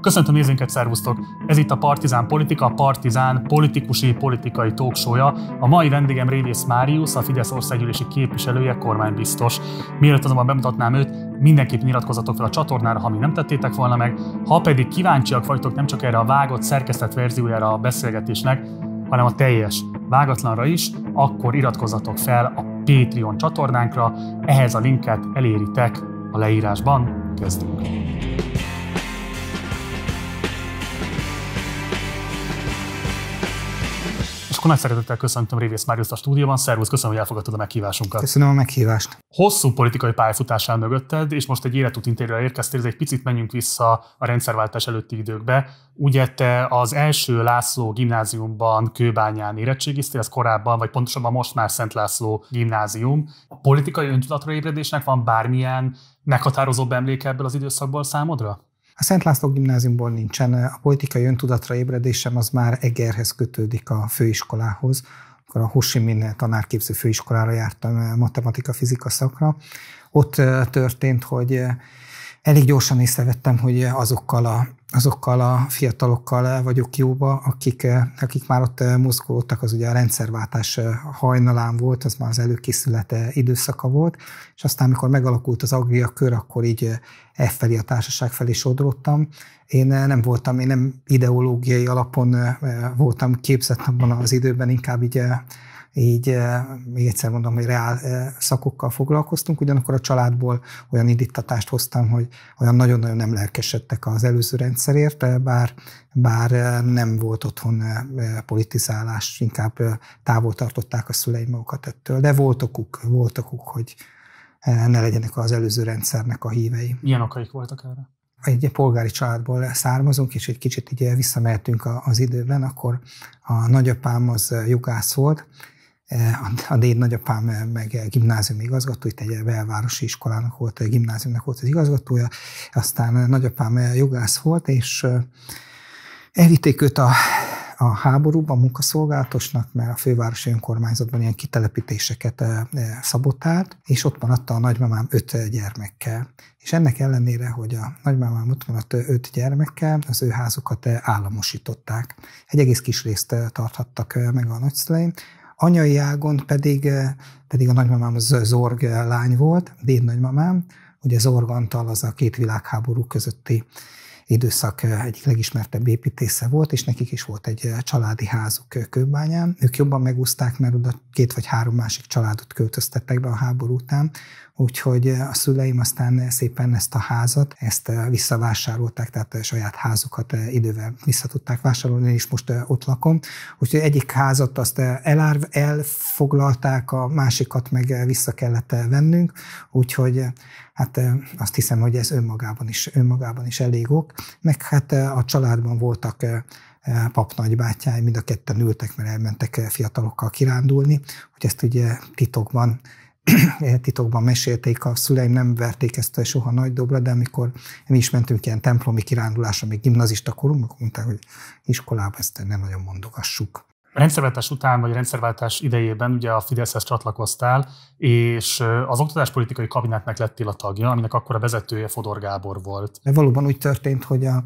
Köszöntöm nézőinket, szervusztok! Ez itt a Partizán Politika, a Partizán politikusi politikai tóksója. A mai vendégem Révész Máriusz, a Fidesz országgyűlési képviselője, kormánybiztos. Mielőtt azonban bemutatnám őt, mindenképp nyilatkozatok fel a csatornára, ha még nem tettétek volna meg. Ha pedig kíváncsiak vagytok nem csak erre a vágott, szerkesztett verziójára a beszélgetésnek, hanem a teljes vágatlanra is, akkor iratkozzatok fel a Patreon csatornánkra, ehhez a linket eléritek a leírásban. Kezdünk! akkor nagy szeretettel köszöntöm Révész Máriuszt a stúdióban. Szervusz, köszönöm, hogy elfogadtad a meghívásunkat. Köszönöm a meghívást. Hosszú politikai pályafutásán mögötted, és most egy életút interjúra érkeztél, egy picit menjünk vissza a rendszerváltás előtti időkbe. Ugye te az első László gimnáziumban Kőbányán érettségiztél, ez korábban, vagy pontosabban most már Szent László gimnázium. A politikai öntudatra ébredésnek van bármilyen meghatározóbb emléke ebből az időszakból számodra? A Szent László gimnáziumból nincsen. A politikai öntudatra ébredésem az már Egerhez kötődik a főiskolához. Akkor a Hosimin tanárképző főiskolára jártam eh, matematika-fizika szakra. Ott eh, történt, hogy eh, elég gyorsan észrevettem, hogy azokkal a azokkal a fiatalokkal vagyok jóba, akik, eh, akik már ott eh, mozgódtak, az ugye a rendszerváltás eh, hajnalán volt, az már az előkészülete időszaka volt, és aztán, amikor megalakult az agria kör, akkor így e felé a társaság felé sodrottam. Én nem voltam, én nem ideológiai alapon voltam képzett abban az időben, inkább így így még egyszer mondom, hogy reál szakokkal foglalkoztunk, ugyanakkor a családból olyan indítatást hoztam, hogy olyan nagyon-nagyon nem lelkesedtek az előző rendszerért, bár, bár nem volt otthon politizálás, inkább távol tartották a szüleim magukat ettől, de volt okuk, volt okuk hogy ne legyenek az előző rendszernek a hívei. Milyen okaik voltak erre? egy polgári családból származunk, és egy kicsit így visszamehetünk az időben, akkor a nagyapám az jogász volt, a déd nagyapám eh, meg gimnázium igazgató, itt egy belvárosi iskolának volt, gimnáziumnak volt az igazgatója, aztán nagyapám eh, jogász volt, és eh, elvitték őt a, a háborúban munkaszolgálatosnak, mert a fővárosi önkormányzatban ilyen kitelepítéseket szabotált, és ott maradt a nagymamám öt gyermekkel. És ennek ellenére, hogy a nagymamám ott maradt öt gyermekkel, az ő házukat államosították. Egy egész kis részt tarthattak meg a nagyszüleim, anyai ágon pedig, eh, pedig a nagymamám az Zorg lány volt, déd nagymamám, ugye Zorg Antal az a két világháború közötti időszak eh, egyik legismertebb építésze volt, és nekik is volt egy eh, családi házuk Kőbányán. Ők jobban megúzták, mert oda két vagy három másik családot költöztettek be a háború után, úgyhogy eh, a szüleim aztán szépen ezt a házat, ezt eh, visszavásárolták, tehát a eh, saját házukat idővel vissza tudták vásárolni, és most ott lakom. Úgyhogy egyik házat azt elárv elfoglalták, a másikat meg vissza kellett vennünk, úgyhogy hát azt hiszem, hogy ez önmagában is, önmagában is elég ok. Meg hát a családban voltak pap papnagybátyáim, mind a ketten ültek, mert elmentek fiatalokkal kirándulni, hogy ezt ugye titokban titokban mesélték, a szüleim nem verték ezt a soha nagy dobra, de amikor mi is mentünk ilyen templomi kirándulásra, még gimnazista korunkban, mondták, hogy iskolába, ezt nem nagyon mondogassuk. A rendszerváltás után, vagy a rendszerváltás idejében ugye a Fideszhez csatlakoztál, és az oktatáspolitikai kabinetnek lettél a tagja, aminek akkor a vezetője Fodor Gábor volt. De valóban úgy történt, hogy a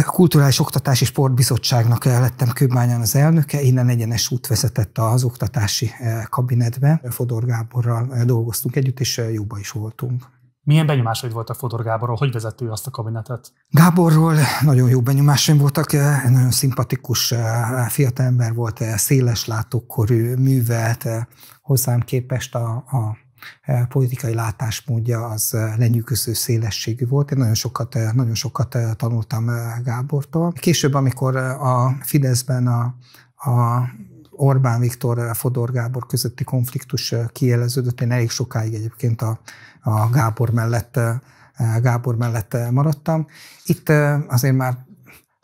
Kulturális Oktatási Sportbizottságnak lettem Kőbányán az elnöke, innen egyenes út vezetett az oktatási eh, kabinetbe. Fodor Gáborral eh, dolgoztunk együtt, és eh, jóba is voltunk. Milyen benyomásaid volt a Fodor Gáborról? Hogy vezető azt a kabinetet? Gáborról nagyon jó benyomásaim voltak, nagyon szimpatikus fiatalember volt, széles látókorú, művelt, hozzám képest a, a Eh, politikai látásmódja az eh, lenyűgöző szélességű volt. Én nagyon sokat, eh, nagyon sokat tanultam Gábortól. Később, amikor a Fideszben a, a Orbán Viktor, Fodor Gábor közötti konfliktus kieleződött. Én elég sokáig egyébként a, a Gábor mellett Gábor mellett maradtam. Itt azért már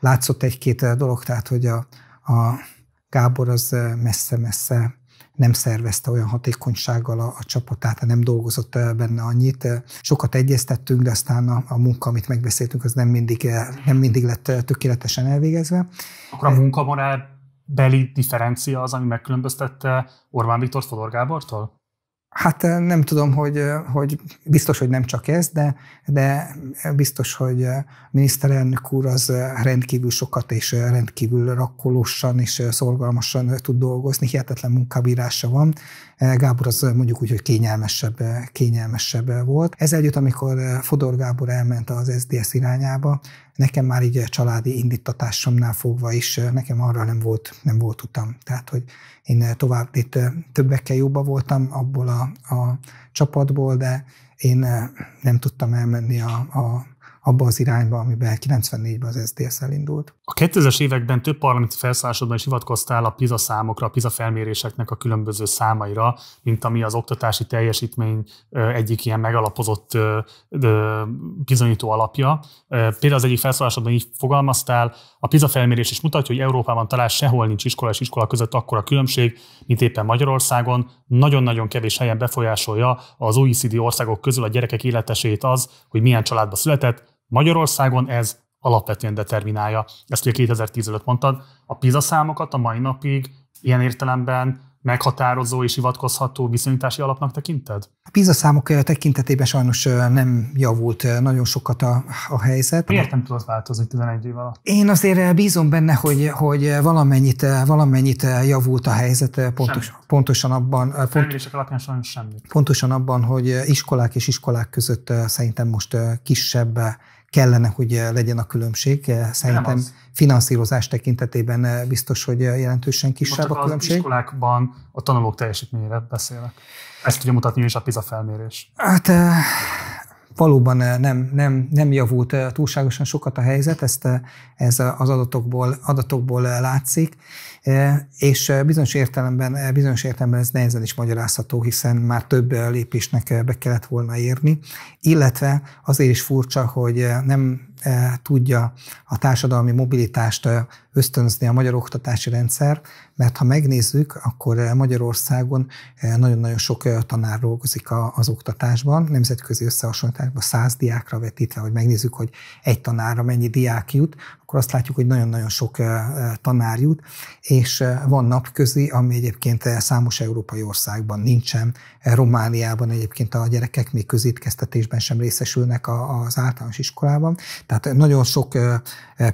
látszott egy-két dolog, tehát hogy a, a Gábor az messze-messze nem szervezte olyan hatékonysággal a, a csapatát, nem dolgozott benne annyit. Sokat egyeztettünk, de aztán a, a munka, amit megbeszéltünk, az nem mindig, nem mindig lett tökéletesen elvégezve. Akkor a munkamorál beli differencia az, ami megkülönböztette Orbán Viktor Fodor Gábortól? Hát eh, nem tudom, hogy, eh, hogy biztos, hogy nem csak ez, de, de biztos, hogy a eh, miniszterelnök úr az rendkívül sokat és rendkívül rakkolósan és szorgalmasan tud dolgozni, hihetetlen munkabírása van. Gábor az mondjuk úgy, hogy kényelmesebb, kényelmesebb volt. Ez együtt, amikor Fodor Gábor elment az SDS irányába, nekem már így a családi indítatásomnál fogva is nekem arra nem volt, nem volt utam. Tehát, hogy én tovább itt többekkel jobban voltam abból a, a csapatból, de én nem tudtam elmenni a, a, abba az irányba, amiben 94-ben az SZDSZ elindult. A 2000-es években több parlamenti felszállásodban is hivatkoztál a PISA számokra, a PISA felméréseknek a különböző számaira, mint ami az oktatási teljesítmény egyik ilyen megalapozott bizonyító alapja. Például az egyik felszólásodban így fogalmaztál, a PISA felmérés is mutatja, hogy Európában talán sehol nincs iskola és iskola között akkora különbség, mint éppen Magyarországon. Nagyon-nagyon kevés helyen befolyásolja az OECD országok közül a gyerekek életesét az, hogy milyen családba született, Magyarországon ez alapvetően determinálja. Ezt ugye 2015 mondtad. A PISA számokat a mai napig ilyen értelemben meghatározó és hivatkozható viszonyítási alapnak tekinted? A PISA számok tekintetében sajnos nem javult nagyon sokat a, a helyzet. Miért nem tudott változni 11 év alatt? Én azért bízom benne, hogy, hogy valamennyit, valamennyit javult a helyzet pontos, pontosan abban. A pont, alapján sajnos semmi. Pontosan abban, hogy iskolák és iskolák között szerintem most kisebb kellene, hogy eh, legyen a különbség. Eh, szerintem finanszírozás tekintetében eh, biztos, hogy jelentősen kisebb a különbség. Most iskolákban a tanulók teljesítményére beszélnek. Ezt tudja mutatni is a PISA felmérés. Hát valóban nem, nem, nem javult túlságosan sokat a helyzet, ezt ez az adatokból, adatokból látszik, E, és e, bizonyos értelemben, e, bizonyos értelemben ez nehezen is magyarázható, hiszen már több lépésnek be kellett volna érni, illetve azért is furcsa, hogy nem tudja a társadalmi mobilitást ösztönözni a magyar oktatási rendszer, mert ha megnézzük, akkor Magyarországon nagyon-nagyon sok tanár dolgozik az oktatásban, nemzetközi összehasonlításban száz diákra vetítve, hogy megnézzük, hogy egy tanára mennyi diák jut, akkor azt látjuk, hogy nagyon-nagyon sok eh, eh, tanár jut, és eh, van napközi, ami egyébként számos európai országban nincsen, Romániában egyébként a gyerekek még közétkeztetésben sem részesülnek az általános iskolában. Tehát nagyon sok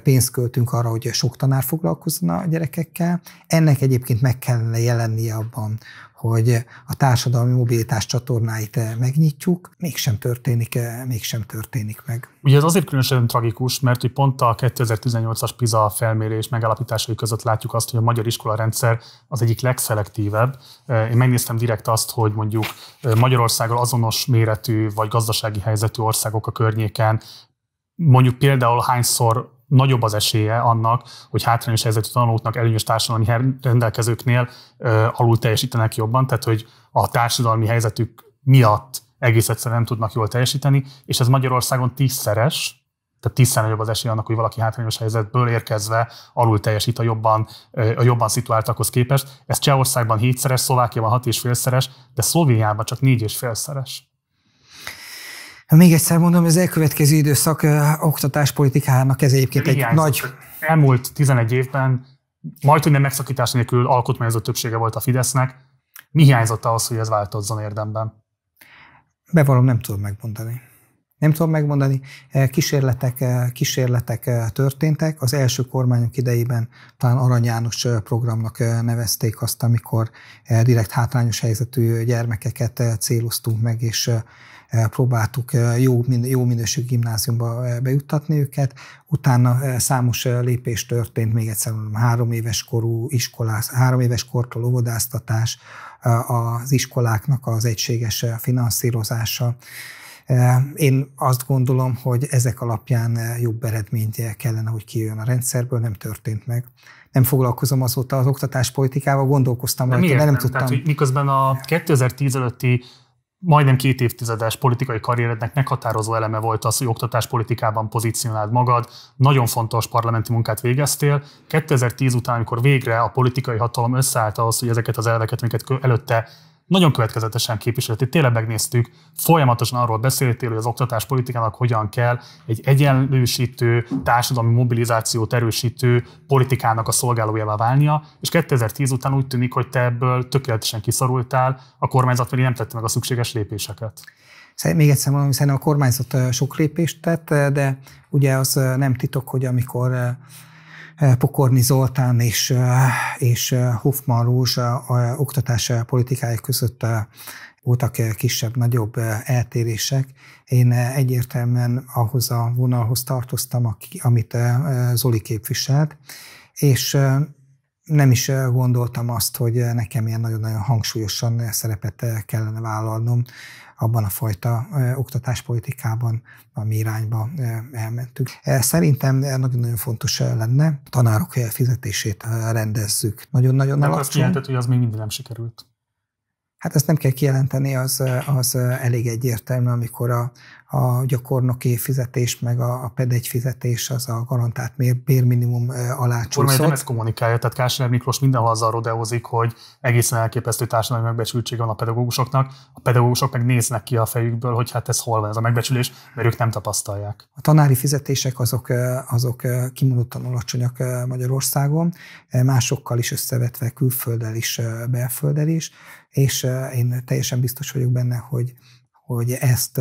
pénzt költünk arra, hogy sok tanár foglalkozna a gyerekekkel. Ennek egyébként meg kellene jelennie abban, hogy a társadalmi mobilitás csatornáit megnyitjuk, mégsem történik, mégsem történik meg. Ugye ez azért különösen tragikus, mert hogy pont a 2018-as PISA felmérés megállapításai között látjuk azt, hogy a magyar iskolarendszer az egyik legszelektívebb. Én megnéztem direkt azt, hogy mondjuk mondjuk Magyarországgal azonos méretű vagy gazdasági helyzetű országok a környéken, mondjuk például hányszor nagyobb az esélye annak, hogy hátrányos helyzetű tanulóknak, előnyös társadalmi rendelkezőknél ö, alul teljesítenek jobban, tehát hogy a társadalmi helyzetük miatt egész egyszerűen nem tudnak jól teljesíteni, és ez Magyarországon tízszeres, tehát tízszer nagyobb az esély annak, hogy valaki hátrányos helyzetből érkezve alul teljesít a jobban, a jobban szituáltakhoz képest. Ez Csehországban hétszeres, Szlovákiában hat és félszeres, de Szlovéniában csak négy és félszeres. Még egyszer mondom, az elkövetkező időszak oktatáspolitikának ez egyébként egy nagy... Elmúlt 11 évben majd, hogy nem megszakítás nélkül alkotmányozó többsége volt a Fidesznek. Mi hiányzott ahhoz, hogy ez változzon érdemben? Bevallom, nem tudom megmondani. Nem tudom megmondani, eh, kísérletek, eh, kísérletek eh, történtek. Az első kormányok idejében talán Arany János programnak nevezték azt, amikor direkt hátrányos helyzetű gyermekeket céloztunk meg, és próbáltuk jó, jó minőségű gimnáziumba bejuttatni őket. Utána számos lépés történt, még egyszer mondom, három éves korú iskolás három éves kortól óvodáztatás, az iskoláknak az egységes finanszírozása én azt gondolom, hogy ezek alapján jobb eredményt kellene, hogy kijön a rendszerből, nem történt meg. Nem foglalkozom azóta az oktatáspolitikával, gondolkoztam rajta, de nem, nem tudtam. Tehát, hogy miközben a 2010 előtti majdnem két évtizedes politikai karrierednek meghatározó eleme volt az, hogy oktatáspolitikában pozícionáld magad, nagyon fontos parlamenti munkát végeztél. 2010 után, amikor végre a politikai hatalom összeállt ahhoz, hogy ezeket az elveket, amiket előtte nagyon következetesen képviselt. Itt tényleg megnéztük, folyamatosan arról beszéltél, hogy az oktatás politikának hogyan kell egy egyenlősítő, társadalmi mobilizációt erősítő politikának a szolgálójává válnia, és 2010 után úgy tűnik, hogy te ebből tökéletesen kiszorultál, a kormányzat pedig nem tette meg a szükséges lépéseket. Még egyszer mondom, hiszen a kormányzat sok lépést tett, de ugye az nem titok, hogy amikor Eh, Pokorni Zoltán és, eh, és eh, Hofman Rózsa oktatás politikája között voltak kisebb-nagyobb eltérések. Én egyértelműen ahhoz a vonalhoz tartoztam, amit Zoli képviselt, és nem is gondoltam azt, hogy nekem ilyen nagyon-nagyon hangsúlyosan szerepet kellene vállalnom abban a fajta oktatáspolitikában, ami irányba elmentünk. Szerintem nagyon-nagyon fontos lenne, a tanárok fizetését rendezzük. Nagyon-nagyon alacsony. azt jelentett, hogy az még mindig nem sikerült. Hát ezt nem kell kijelenteni, az, az elég egyértelmű, amikor a, a gyakornoki fizetés, meg a, a pedegy fizetés az a garantált bérminimum alá csúszott. Kormány nem ezt kommunikálja, tehát Kásner Miklós mindenhol azzal rodeózik, hogy egészen elképesztő társadalmi megbecsültség van a pedagógusoknak, a pedagógusok meg néznek ki a fejükből, hogy hát ez hol van ez a megbecsülés, mert ők nem tapasztalják. A tanári fizetések azok, azok kimondottan alacsonyak Magyarországon, másokkal is összevetve külfölddel is, belfölddel is, és én teljesen biztos vagyok benne, hogy, hogy ezt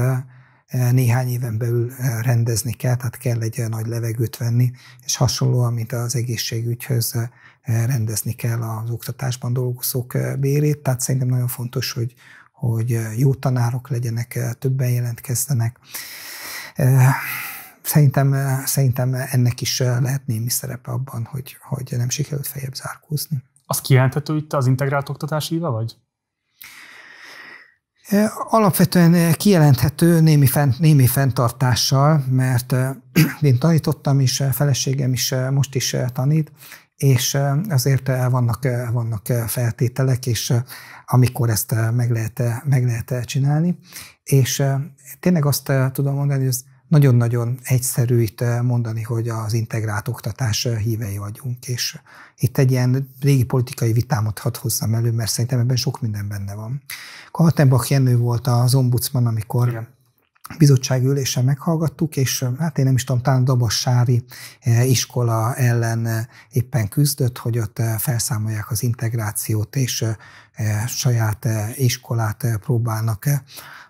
néhány éven belül rendezni kell, tehát kell egy nagy levegőt venni, és hasonlóan, mint az egészségügyhöz rendezni kell az oktatásban dolgozók bérét, tehát szerintem nagyon fontos, hogy, hogy jó tanárok legyenek, többen jelentkeztenek. Szerintem, szerintem ennek is lehet némi szerepe abban, hogy, hogy nem sikerült fejebb zárkózni. Az kijelenthető itt az integrált oktatás íve, vagy? E, alapvetően e, kijelenthető némi, fent, némi fenntartással, mert e, én tanítottam is, feleségem is most is tanít, és azért vannak, vannak feltételek, és amikor ezt meg lehet, meg lehet csinálni. És tényleg azt tudom mondani, hogy nagyon-nagyon egyszerű itt eh, mondani, hogy az integrált oktatás eh, hívei vagyunk, és itt egy ilyen régi politikai vitámat hadd hozzam elő, mert szerintem ebben sok minden benne van. Kaltenbach Jenő volt az ombudsman, amikor Igen bizottsági ülésen meghallgattuk, és eh, hát én nem is tudom, talán Dabassári iskola ellen éppen küzdött, hogy ott felszámolják az integrációt, és saját iskolát próbálnak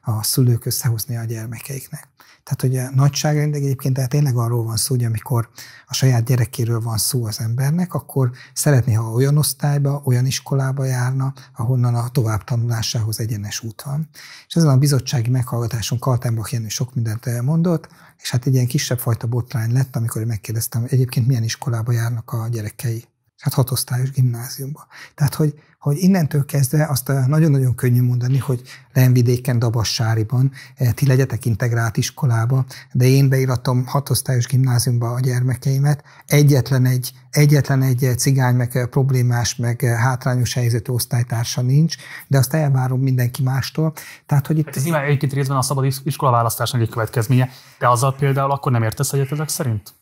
a szülők összehozni a gyermekeiknek. Tehát, hogy a nagyságrendileg egyébként tehát tényleg arról van szó, hogy amikor a saját gyerekéről van szó az embernek, akkor szeretné, ha olyan osztályba, olyan iskolába járna, ahonnan a továbbtanulásához egyenes út van. És ezen a bizottsági meghallgatáson Kaltenbach Jenő sok mindent elmondott, és hát egy ilyen kisebb fajta botrány lett, amikor megkérdeztem, hogy egyébként milyen iskolába járnak a gyerekei. Hát hatosztályos gimnáziumba. Tehát, hogy, hogy innentől kezdve azt eh, nagyon-nagyon könnyű mondani, hogy Lenvidéken, Dabassáriban, eh, ti legyetek integrált iskolába, de én beiratom hatosztályos gimnáziumba a gyermekeimet, egyetlen egy, egyetlen egy eh, cigány, meg problémás, meg hátrányos helyzetű osztálytársa nincs, de azt elvárom mindenki mástól. Tehát, hogy itt... Hát ez nyilván egyébként részben a szabad iskola választásnak egy következménye, de azzal például akkor nem értesz egyet ezek szerint?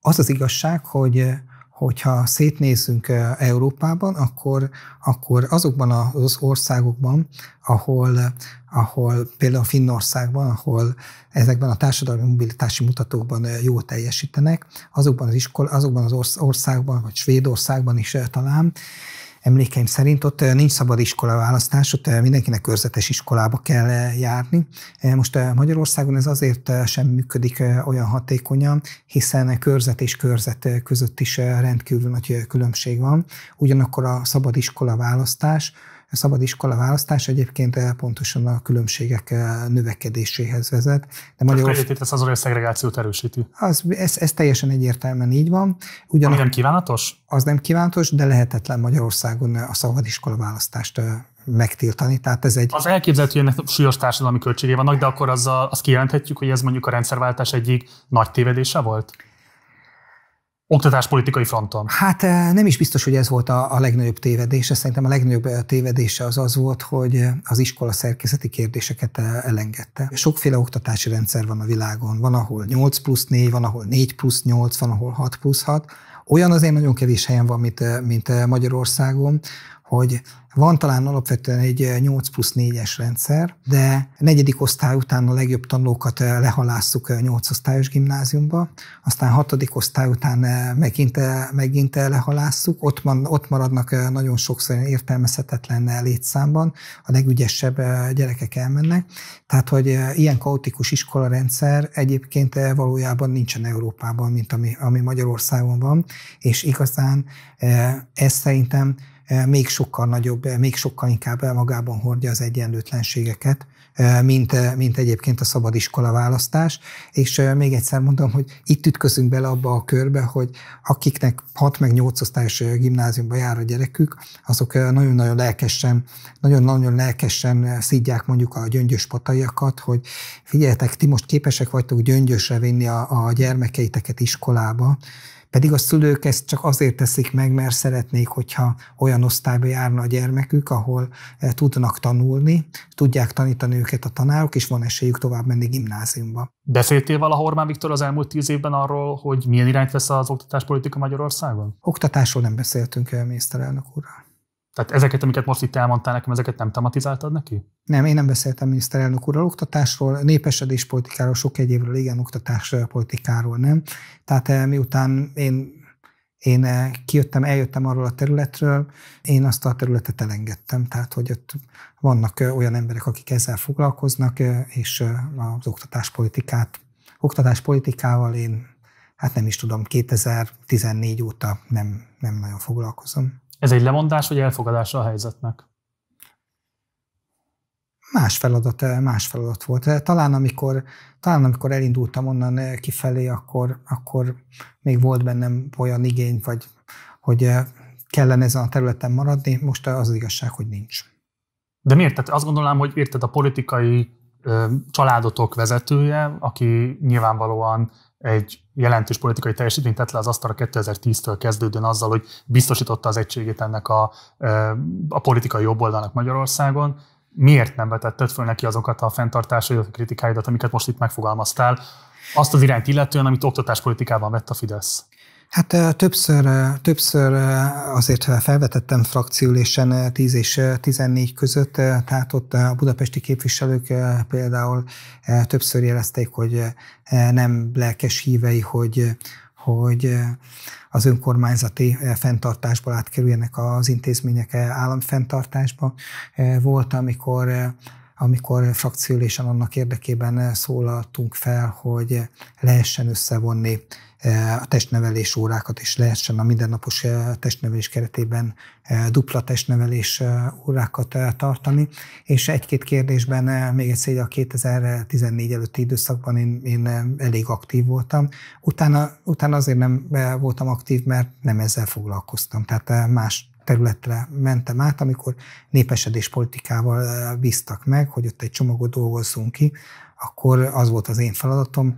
Az az igazság, hogy hogyha szétnézünk eh, Európában, akkor, akkor azokban az országokban, ahol, ahol például Finnországban, ahol ezekben a társadalmi mobilitási mutatókban eh, jól teljesítenek, azokban az, iskol, azokban az országban, vagy Svédországban is eh, talán, emlékeim szerint ott eh, nincs szabad iskola választás, ott eh, mindenkinek körzetes iskolába kell eh, járni. Most Magyarországon ez azért sem működik olyan hatékonyan, hiszen körzet és körzet között is rendkívül nagy különbség van. Ugyanakkor a szabad iskola választás, a szabad iskola választás egyébként eh, pontosan a különbségek eh, növekedéséhez vezet. De magyar... Egyébként ez azon, hogy a szegregációt erősíti. Az, ez, ez, teljesen egyértelműen így van. Ugyan, Ami nem kívánatos? Az nem kívánatos, de lehetetlen Magyarországon eh, a szabad iskola választást megtiltani. Tehát ez egy... Az elképzelhető, hogy ennek súlyos társadalmi költségei vannak, de akkor azzal, azt kijelenthetjük, hogy ez mondjuk a rendszerváltás egyik nagy tévedése volt? oktatáspolitikai fronton? Hát eh, nem is biztos, hogy ez volt a, a legnagyobb tévedése. Szerintem a legnagyobb eh, tévedése az az volt, hogy az iskola szerkezeti kérdéseket eh, elengedte. Sokféle oktatási rendszer van a világon. Van, ahol 8 plusz 4, van, ahol 4 plusz 8, van, ahol 6 plusz 6. Olyan azért nagyon kevés helyen van, mint, mint Magyarországon, hogy van talán alapvetően egy 8 eh, plusz 4-es rendszer, de negyedik osztály után a legjobb tanulókat eh, a 8 eh, osztályos gimnáziumba, aztán hatodik osztály után megint, megint lehalásztuk, ott, van, ott maradnak nagyon sokszor értelmezhetetlen létszámban, a legügyesebb gyerekek elmennek, tehát hogy ilyen kaotikus rendszer, egyébként valójában nincsen Európában, mint ami, ami Magyarországon van, és igazán ez szerintem Eh, még sokkal nagyobb, eh, még sokkal inkább magában hordja az egyenlőtlenségeket, eh, mint, mint egyébként a szabad iskola választás. És még egyszer mondom, hogy itt ütközünk bele abba a körbe, hogy akiknek 6 meg 8 osztályos gimnáziumba jár a gyerekük, azok nagyon-nagyon lelkesen, nagyon-nagyon lelkesen szidják mondjuk a gyöngyös pataiakat, hogy figyeljetek, ti most képesek vagytok gyöngyösre vinni a, a gyermekeiteket iskolába, pedig a szülők ezt csak azért teszik meg, mert szeretnék, hogyha olyan osztályba járna a gyermekük, ahol eh, tudnak tanulni, tudják tanítani őket a tanárok, és van esélyük tovább menni gimnáziumba. Beszéltél vala Hormán Viktor az elmúlt tíz évben arról, hogy milyen irányt vesz az oktatáspolitika Magyarországon? Oktatásról nem beszéltünk eh, miniszterelnök úrral. Tehát ezeket, amiket most itt elmondtál nekem, ezeket nem tematizáltad neki? Nem, én nem beszéltem miniszterelnök úrral oktatásról, népesedéspolitikáról, sok egyébről, igen, oktatáspolitikáról nem. Tehát miután én én kijöttem, eljöttem arról a területről, én azt a területet elengedtem. Tehát, hogy ott vannak olyan emberek, akik ezzel foglalkoznak, és az oktatáspolitikát, oktatáspolitikával én, hát nem is tudom, 2014 óta nem, nem nagyon foglalkozom. Ez egy lemondás vagy elfogadása a helyzetnek? Más feladat, eh, más feladat volt. Eh, talán amikor, talán amikor elindultam onnan eh, kifelé, akkor, akkor még volt bennem olyan igény, vagy hogy kellene ezen a területen maradni, most az, az igazság, hogy nincs. De miért? Tehát azt gondolnám, hogy érted a politikai családotok vezetője, aki nyilvánvalóan egy jelentős politikai teljesítményt tett le az asztalra 2010-től kezdődően azzal, hogy biztosította az egységét ennek a, a politikai jobboldalnak Magyarországon. Miért nem vetetted föl neki azokat a fenntartásaidat, a kritikáidat, amiket most itt megfogalmaztál, azt az irányt illetően, amit oktatáspolitikában vett a Fidesz? Hát többször, többször azért felvetettem frakciülésen 10 és 14 között, tehát ott a budapesti képviselők például többször jelezték, hogy nem lelkes hívei, hogy, hogy az önkormányzati fenntartásból átkerüljenek az intézmények államfenntartásba. Volt, amikor amikor frakciülésen annak érdekében szólaltunk fel, hogy lehessen összevonni E, a testnevelés órákat is lehessen a mindennapos e, testnevelés keretében e, dupla testnevelés órákat tartani, és egy-két kérdésben még egyszer a 2014 előtti időszakban én, én elég aktív voltam. Utána, utána azért nem voltam aktív, mert nem ezzel foglalkoztam, tehát más területre mentem át, amikor népesedés politikával bíztak meg, hogy ott egy csomagot dolgozzunk ki, akkor az volt az én feladatom,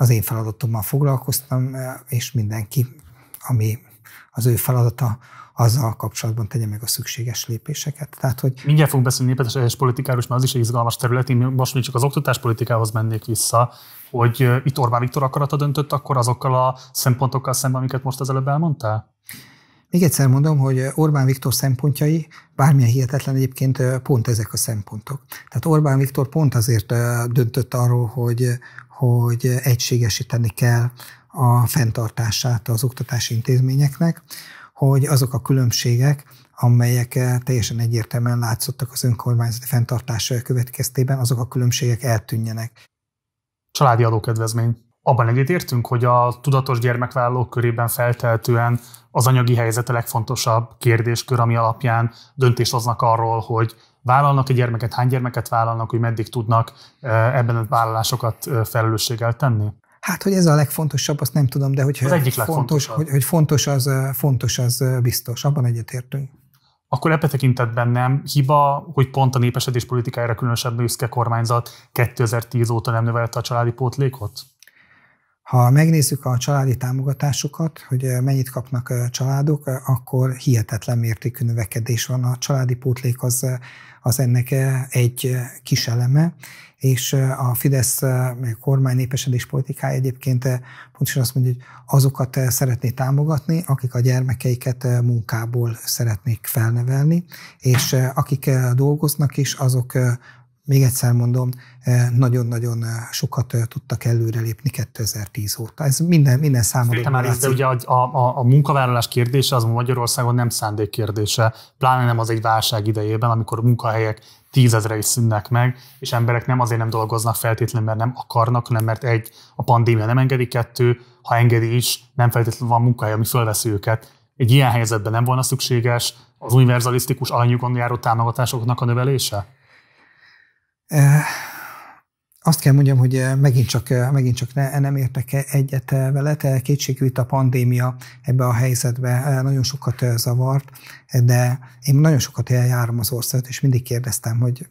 az én feladatommal foglalkoztam, és mindenki, ami az ő feladata, azzal kapcsolatban tegye meg a szükséges lépéseket. Tehát, hogy... Mindjárt fogunk beszélni népetes politikáról, mert az is egy izgalmas terület. Én most még csak az politikához mennék vissza, hogy itt Orbán Viktor akarata döntött akkor azokkal a szempontokkal szemben, amiket most az előbb elmondtál? Még egyszer mondom, hogy Orbán Viktor szempontjai, bármilyen hihetetlen egyébként, pont ezek a szempontok. Tehát Orbán Viktor pont azért döntött arról, hogy, hogy egységesíteni kell a fenntartását az oktatási intézményeknek, hogy azok a különbségek, amelyek teljesen egyértelműen látszottak az önkormányzati fenntartása következtében, azok a különbségek eltűnjenek. Családi adókedvezmény. Abban egyetértünk, hogy a tudatos gyermekvállalók körében felteltően az anyagi helyzet a legfontosabb kérdéskör, ami alapján döntést hoznak arról, hogy vállalnak egy gyermeket, hány gyermeket vállalnak, hogy meddig tudnak eh, ebben a vállalásokat eh, felelősséggel tenni? Hát, hogy ez a legfontosabb, azt nem tudom, de hogy, az egyik fontos, hogy, hogy fontos, az, eh, fontos, az biztos, abban egyetértünk. Akkor ebbe tekintetben nem hiba, hogy pont a népesedés politikájára különösebb büszke kormányzat 2010 óta nem növelte a családi pótlékot? Ha megnézzük a családi támogatásokat, hogy eh, mennyit kapnak a eh, családok, eh, akkor hihetetlen mértékű növekedés van. A családi pótlék az, az ennek egy kis eleme, és a Fidesz kormány népesedés politikája egyébként pontosan azt mondja, hogy azokat szeretné támogatni, akik a gyermekeiket munkából szeretnék felnevelni, és akik dolgoznak is, azok még egyszer mondom, eh, nagyon-nagyon eh, sokat eh, tudtak előrelépni 2010 óta. Ez minden, minden számadó. már de ugye a, a, a munkavállalás kérdése az Magyarországon nem szándék kérdése, pláne nem az egy válság idejében, amikor munkahelyek is szűnnek meg, és emberek nem azért nem dolgoznak feltétlenül, mert nem akarnak, hanem mert egy, a pandémia nem engedi, kettő, ha engedi is, nem feltétlenül van munkahely, ami fölveszi őket. Egy ilyen helyzetben nem volna szükséges az univerzalisztikus alanyugon járó támogatásoknak a növelése? Eh, azt kell mondjam, hogy eh, megint csak, eh, megint csak ne, nem értek egyet vele, te itt a pandémia ebbe a helyzetbe nagyon sokat zavart, de én nagyon sokat eljárom az országot, és mindig kérdeztem, hogy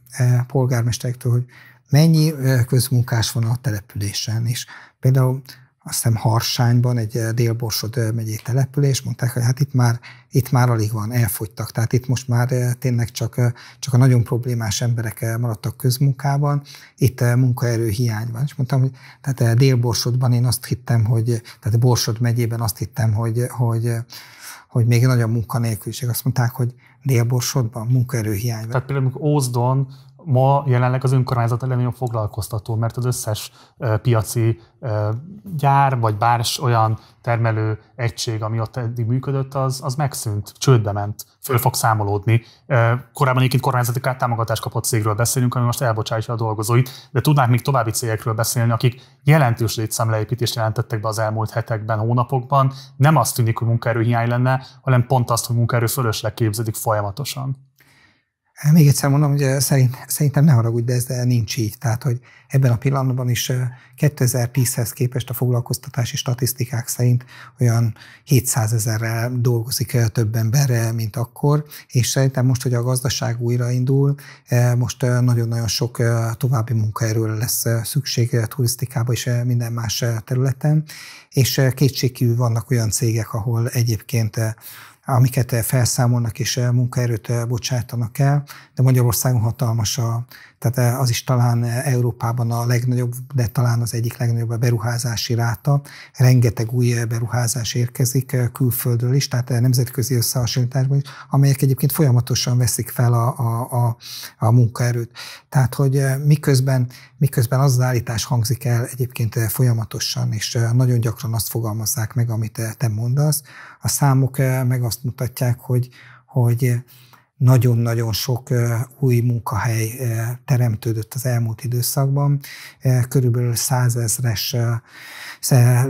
polgármesterektől, hogy mennyi közmunkás van a településen, és például azt hiszem Harsányban, egy eh, délborsod eh, megyé település, mondták, hogy hát itt már, itt már alig van, elfogytak. Tehát itt most már eh, tényleg csak, csak a nagyon problémás emberek maradtak közmunkában, itt munkaerő hiány van. És mondtam, hogy tehát délborsodban én azt hittem, hogy, tehát Borsod megyében azt hittem, hogy, hogy, hogy még nagy a munkanélküliség. Azt mondták, hogy délborsodban munkaerő hiány van. Tehát például Ózdon ma jelenleg az önkormányzat a legnagyobb foglalkoztató, mert az összes piaci gyár vagy bárs olyan termelő egység, ami ott eddig működött, az, az megszűnt, csődbe ment, föl fog számolódni. Korábban egyébként kormányzati támogatást kapott cégről beszélünk, ami most elbocsátja a dolgozóit, de tudnánk még további cégekről beszélni, akik jelentős létszámleépítést jelentettek be az elmúlt hetekben, hónapokban. Nem azt tűnik, hogy munkaerő hiány lenne, hanem pont azt, hogy munkaerő fölösleg képződik folyamatosan. Még egyszer mondom, hogy szerint, szerintem ne haragudj, de ez nincs így. Tehát, hogy ebben a pillanatban is 2010-hez képest a foglalkoztatási statisztikák szerint olyan 700 ezerrel dolgozik több emberre, mint akkor, és szerintem most, hogy a gazdaság újraindul, most nagyon-nagyon sok további munkaerőre lesz szükség turisztikában és minden más területen, és kétségkívül vannak olyan cégek, ahol egyébként amiket eh, felszámolnak és eh, munkaerőt eh, bocsátanak el, de Magyarországon hatalmas a tehát eh, az is talán eh, Európában a legnagyobb, de talán az egyik legnagyobb a beruházási ráta. Rengeteg új eh, beruházás érkezik külföldről is, tehát nemzetközi összehasonlításban is, amelyek egyébként folyamatosan veszik fel a, a, a, a munkaerőt. Tehát, hogy miközben, miközben az az állítás hangzik el egyébként folyamatosan, és nagyon gyakran azt fogalmazzák meg, amit te mondasz, a számok meg azt mutatják, hogy, hogy nagyon-nagyon sok új munkahely teremtődött az elmúlt időszakban. Körülbelül százezres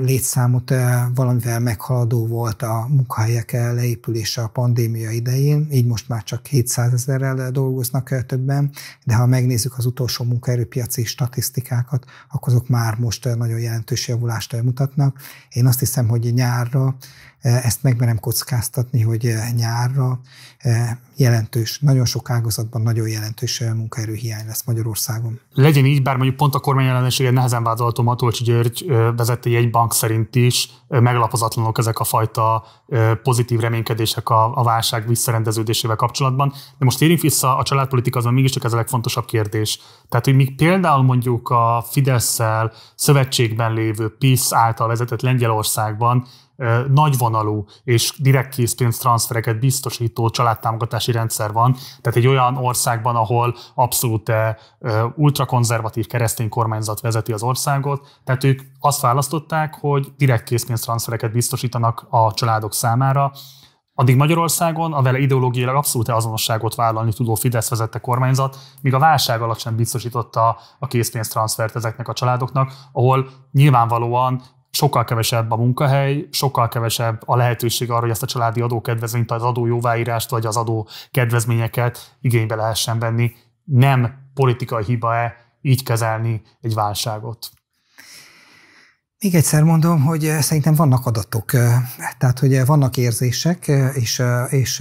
létszámot valamivel meghaladó volt a munkahelyek leépülése a pandémia idején, így most már csak 700 ezerrel dolgoznak többen, de ha megnézzük az utolsó munkaerőpiaci statisztikákat, akkor azok már most nagyon jelentős javulást mutatnak. Én azt hiszem, hogy nyárra E, ezt meg, megmerem kockáztatni, hogy e, nyárra e, jelentős, nagyon sok ágazatban nagyon jelentős munkaerőhiány lesz Magyarországon. Legyen így, bár mondjuk pont a kormány ellenséget nehezen vádolható Matolcsi György vezeti egy bank szerint is meglapozatlanok ezek a fajta pozitív reménykedések a, válság visszarendeződésével kapcsolatban. De most térjünk vissza, a családpolitika azon mégiscsak ez a legfontosabb kérdés. Tehát, hogy míg például mondjuk a Fidesz-szel szövetségben lévő PISZ által vezetett Lengyelországban nagyvonalú és direkt készpénz transfereket biztosító családtámogatási rendszer van. Tehát egy olyan országban, ahol abszolút ultrakonzervatív keresztény kormányzat vezeti az országot, tehát ők azt választották, hogy direkt készpénz transfereket biztosítanak a családok számára, Addig Magyarországon a vele ideológiailag abszolút azonosságot vállalni tudó Fidesz vezette kormányzat, míg a válság alatt sem biztosította a készpénztranszfert ezeknek a családoknak, ahol nyilvánvalóan sokkal kevesebb a munkahely, sokkal kevesebb a lehetőség arra, hogy ezt a családi adókedvezményt, az jóváírást vagy az adó kedvezményeket igénybe lehessen venni. Nem politikai hiba-e így kezelni egy válságot? Még egyszer mondom, hogy eh, szerintem vannak adatok, eh, tehát hogy eh, vannak érzések, és, és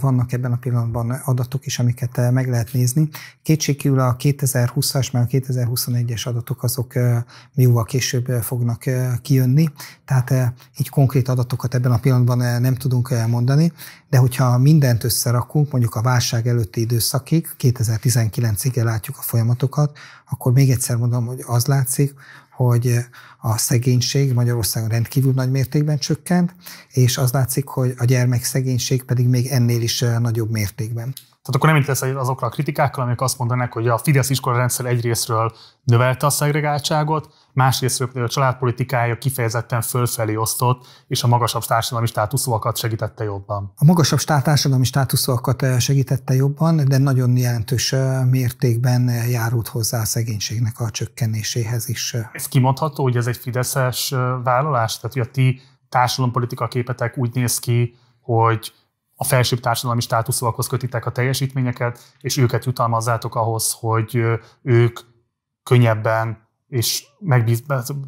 vannak ebben a pillanatban adatok is, amiket meg lehet nézni. Kétségkívül a 2020-as, mert a 2021-es adatok azok jóval később fognak kijönni, tehát így konkrét adatokat ebben a pillanatban nem tudunk elmondani, de hogyha mindent összerakunk, mondjuk a válság előtti időszakig, 2019-ig látjuk a folyamatokat, akkor még egyszer mondom, hogy az látszik, hogy a szegénység Magyarországon rendkívül nagy mértékben csökkent, és az látszik, hogy a gyermekszegénység pedig még ennél is eh, nagyobb mértékben. Tehát akkor nem így lesz azokra a kritikákkal, amik azt mondanak, hogy a Fidesz iskola rendszer egyrésztről növelte a szegregáltságot, másrésztről pedig a családpolitikája kifejezetten fölfelé osztott, és a magasabb társadalmi státuszúakat segítette jobban. A magasabb társadalmi státuszúakat eh, segítette jobban, de nagyon jelentős eh, mértékben eh, járult hozzá a szegénységnek a csökkenéséhez is. Ez kimondható, hogy ez egy fideszes vállalás? Tehát, hogy a ti társadalompolitika képetek úgy néz ki, hogy a felsőbb társadalmi státuszúakhoz kötitek a teljesítményeket, és őket jutalmazzátok ahhoz, hogy ők könnyebben és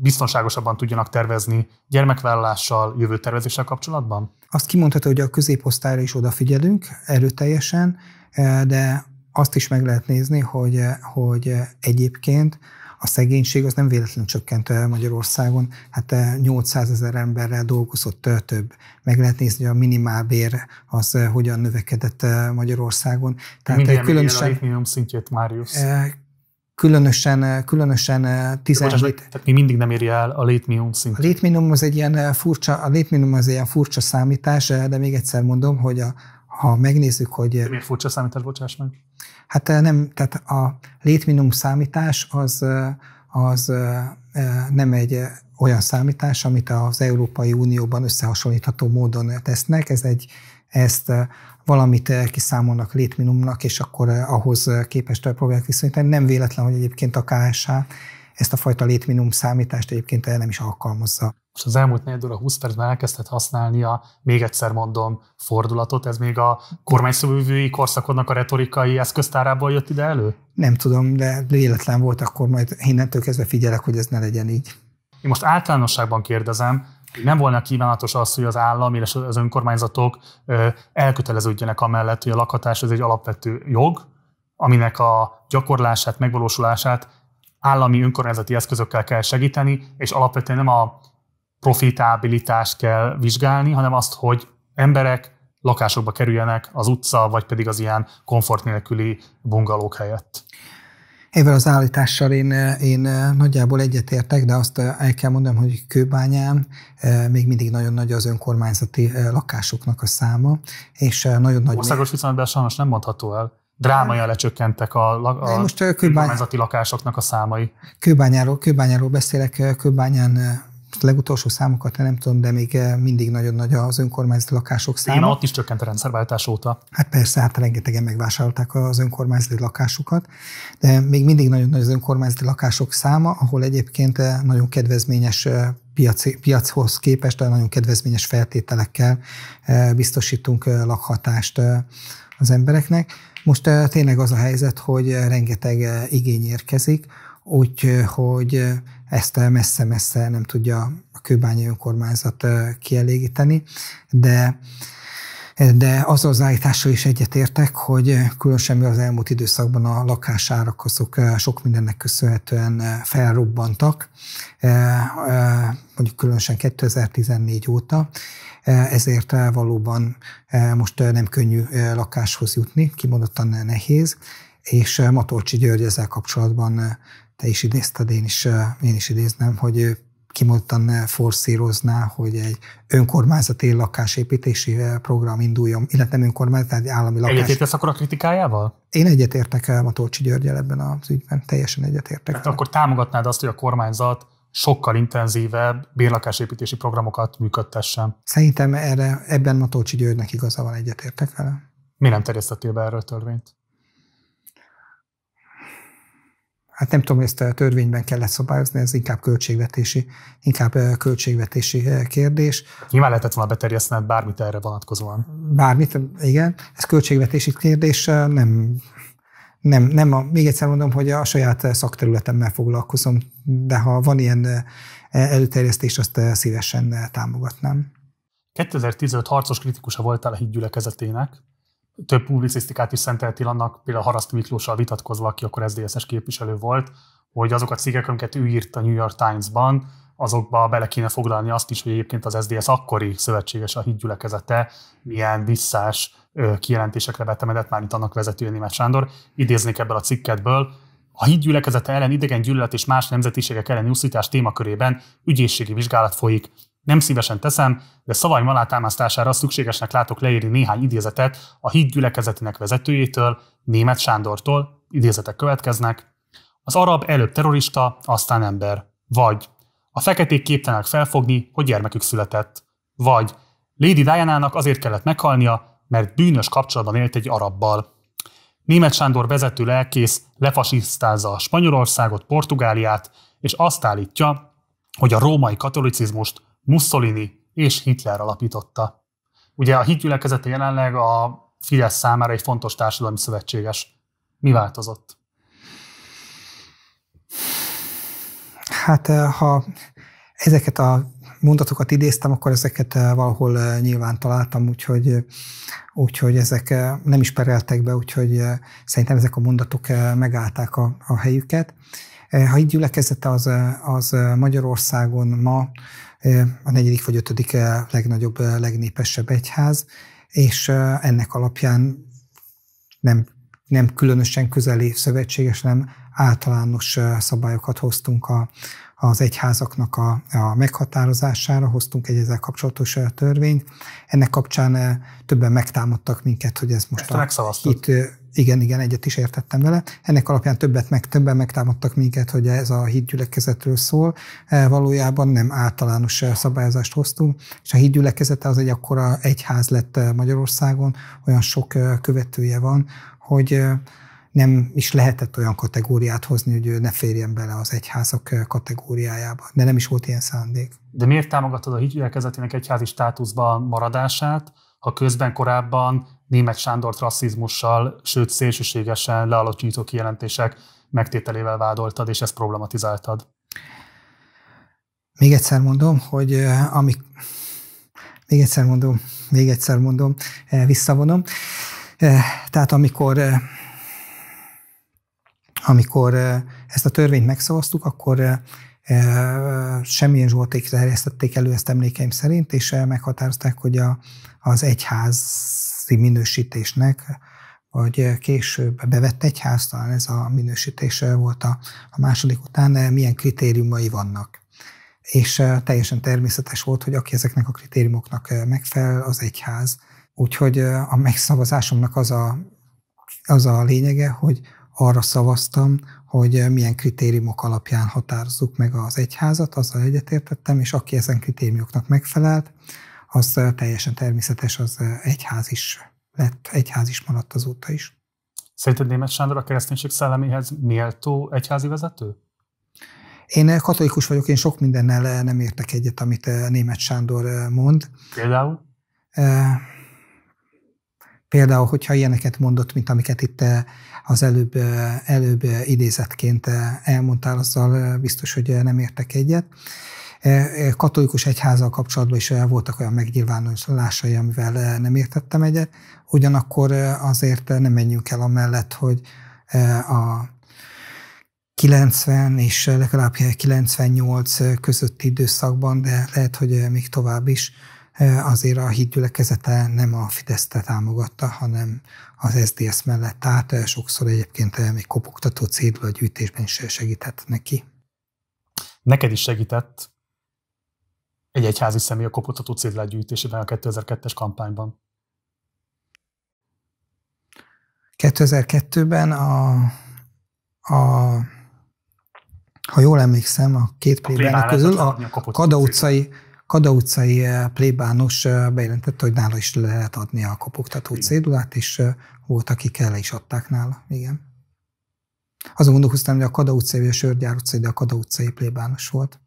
biztonságosabban tudjanak tervezni gyermekvállalással, jövő tervezéssel kapcsolatban? Azt kimondható, hogy a középosztályra is odafigyelünk erőteljesen, de azt is meg lehet nézni, hogy, hogy egyébként a szegénység az nem véletlenül csökkent Magyarországon, hát 800 eh, ezer emberrel dolgozott eh, több. Meg lehet nézni, hogy a minimálbér az eh, hogyan növekedett Magyarországon. Tehát Mindjárt különösen... a szintjét, Máriusz. Különösen, különösen 17... tehát mi mindig nem érje el a létminimum szintet. A létminimum az egy ilyen furcsa, a létminimum az egy ilyen furcsa számítás, de még egyszer mondom, hogy a, ha megnézzük, hogy... De miért furcsa számítás, bocsáss meg? Hát eh, nem, tehát a létminimum számítás az, eh, az eh, nem egy olyan számítás, amit az Európai Unióban összehasonlítható módon tesznek. Ez egy, ezt valamit kiszámolnak létminumnak, és akkor ahhoz képest problémát viszonyítani. Nem véletlen, hogy egyébként a KSH ezt a fajta létminum számítást egyébként el nem is alkalmazza. Most az elmúlt négy óra 20 percben elkezdett használni a, még egyszer mondom, fordulatot. Ez még a kormányszövői korszakodnak a retorikai eszköztárából jött ide elő? Nem tudom, de véletlen volt, akkor majd innentől kezdve figyelek, hogy ez ne legyen így. Én most általánosságban kérdezem, nem volna kívánatos az, hogy az állam és az önkormányzatok elköteleződjenek amellett, hogy a lakhatás ez egy alapvető jog, aminek a gyakorlását, megvalósulását állami önkormányzati eszközökkel kell segíteni, és alapvetően nem a profitabilitást kell vizsgálni, hanem azt, hogy emberek lakásokba kerüljenek az utca, vagy pedig az ilyen komfort nélküli bungalók helyett. Ezzel az állítással én, én nagyjából egyetértek, de azt el kell mondanom, hogy Kőbányán eh, még mindig nagyon nagy az önkormányzati eh, lakásoknak a száma, és eh, nagyon nagy... Országos viszonylatban sajnos nem mondható el, drámaian lecsökkentek a, a most kőbány... lakásoknak a számai. Kőbányáról, kőbányáról beszélek, kőbányán legutolsó számokat nem tudom, de még mindig nagyon nagy az önkormányzati lakások száma. Én ott is csökkent a rendszerváltás óta. Hát persze, hát rengetegen megvásárolták az önkormányzati lakásukat, de még mindig nagyon nagy az önkormányzati lakások száma, ahol egyébként nagyon kedvezményes piaci, piachoz képest nagyon kedvezményes feltételekkel biztosítunk lakhatást az embereknek. Most eh, tényleg az a helyzet, hogy eh, rengeteg eh, igény érkezik, úgyhogy ezt messze-messze nem tudja a kőbányai önkormányzat kielégíteni, de de az az állítással is egyetértek, hogy különösen az elmúlt időszakban a lakásárak azok eh, sok mindennek köszönhetően eh, felrobbantak, eh, mondjuk különösen 2014 óta, ezért valóban most nem könnyű lakáshoz jutni, kimondottan nehéz, és Matolcsi György ezzel kapcsolatban te is idézted, én is, én is idéznem, hogy kimondottan forszírozná, hogy egy önkormányzati lakásépítési program induljon, illetve nem önkormányzat, egy állami lakás. Egyetértesz akkor a kritikájával? Én egyetértek el Matolcsi Györgyel ebben az ügyben, teljesen egyetértek. Tehát akkor támogatnád azt, hogy a kormányzat sokkal intenzívebb bérlakásépítési programokat működtessen. Szerintem erre, ebben Matolcsi Györgynek igaza van, egyetértek vele. Mi nem terjesztettél be erről törvényt? hát nem tudom, ezt a törvényben kellett szabályozni, ez inkább költségvetési, inkább költségvetési kérdés. Nyilván lehetett volna beterjesztened bármit erre vonatkozóan. Bármit, igen. Ez költségvetési kérdés, nem, nem, nem a, még egyszer mondom, hogy a saját szakterületemmel foglalkozom, de ha van ilyen előterjesztés, azt szívesen támogatnám. 2015 harcos kritikusa voltál a hídgyülekezetének, több publicisztikát is szentelt annak, például Haraszt Miklóssal vitatkozva, aki akkor SZDSZ-es képviselő volt, hogy azok a cikkek, amiket ő írt a New York Times-ban, azokba bele kéne foglalni azt is, hogy egyébként az SZDSZ akkori szövetséges a hídgyülekezete milyen visszás kijelentésekre betemedett, már itt annak vezetője Németh Sándor. Idéznék ebből a cikketből, a hídgyülekezete ellen idegen gyűlölet és más nemzetiségek ellen úszítás témakörében ügyészségi vizsgálat folyik. Nem szívesen teszem, de szavaim alátámasztására szükségesnek látok leírni néhány idézetet a híd gyülekezetének vezetőjétől, német Sándortól, idézetek következnek. Az arab előbb terrorista, aztán ember. Vagy a feketék képtelenek felfogni, hogy gyermekük született. Vagy Lady diana azért kellett meghalnia, mert bűnös kapcsolatban élt egy arabbal. Német Sándor vezető lelkész lefasisztázza a Spanyolországot, Portugáliát, és azt állítja, hogy a római katolicizmust Mussolini és Hitler alapította. Ugye a hitgyülekezete jelenleg a Fidesz számára egy fontos társadalmi szövetséges. Mi változott? Hát eh, ha ezeket a mondatokat idéztem, akkor ezeket eh, valahol eh, nyilván találtam, úgyhogy, úgyhogy ezek nem is pereltek be, úgyhogy szerintem ezek a mondatok megállták a, a helyüket. Ha így gyülekezete az, az Magyarországon ma a negyedik vagy ötödik legnagyobb, legnépesebb egyház, és ennek alapján nem, nem különösen közeli szövetséges, nem általános szabályokat hoztunk a, az egyházaknak a, a meghatározására, hoztunk egy ezzel kapcsolatos törvényt. Ennek kapcsán többen megtámadtak minket, hogy ez most Ezt a itt igen, igen, egyet is értettem vele. Ennek alapján többet meg, többen megtámadtak minket, hogy ez a hídgyülekezetről szól. E, valójában nem általános e, szabályozást hoztunk, és a hídgyülekezete az egy akkora egyház lett e, Magyarországon, olyan sok követője van, hogy nem is lehetett olyan kategóriát hozni, hogy ő ne férjen bele az egyházak kategóriájába. De nem is volt ilyen szándék. De miért támogatod a hídgyülekezetének egyházi státuszban maradását? ha közben korábban német Sándort rasszizmussal, sőt szélsőségesen lealacsonyító kijelentések megtételével vádoltad, és ezt problematizáltad. Még egyszer mondom, hogy eh, amik... Még egyszer mondom, még egyszer mondom, eh, visszavonom. Eh, tehát amikor amikor ezt a törvényt megszavaztuk, akkor semmilyen zsolték terjesztették elő ezt emlékeim szerint, és meghatározták, hogy a, az egyházi minősítésnek, vagy később bevett egyház, talán ez a minősítés volt a, a második után, milyen kritériumai vannak. És teljesen természetes volt, hogy aki ezeknek a kritériumoknak megfelel, az egyház. Úgyhogy a megszavazásomnak az a, az a lényege, hogy arra szavaztam, hogy eh, milyen kritériumok alapján határozzuk meg az egyházat, azzal egyetértettem, és aki ezen kritériumoknak megfelelt, az eh, teljesen természetes, az eh, egyház is lett, egyház is maradt azóta is. Szerinted Németh Sándor a kereszténység szelleméhez méltó egyházi vezető? Én katolikus vagyok, én sok mindennel nem értek egyet, amit Németh Sándor mond. Például? Például, hogyha ilyeneket mondott, mint amiket itt az előbb, előbb idézetként elmondtál, azzal biztos, hogy nem értek egyet. Katolikus egyházzal kapcsolatban is voltak olyan megnyilvánulásai, amivel nem értettem egyet. Ugyanakkor azért nem menjünk el amellett, hogy a 90 és legalább 98 közötti időszakban, de lehet, hogy még tovább is, azért a hídgyülekezete nem a Fidesz-t támogatta, hanem az SZDSZ mellett állt, sokszor egyébként eh, még kopogtató a gyűjtésben is eh, segített neki. Neked is segített egy egyházi személy a kopogtató a gyűjtésében a 2002-es kampányban. 2002-ben a, a ha jól emlékszem, a két plébának közül a, a Kada utcai, Kada utcai eh, plébános eh, bejelentette, hogy nála is lehet adni a kopogtató Igen. cédulát, és eh, volt, akik el is adták nála. Igen. Azon gondolkoztam, hogy a Kada utcai, vagy a Sörgyár utcai, de a Kada utcai plébános volt.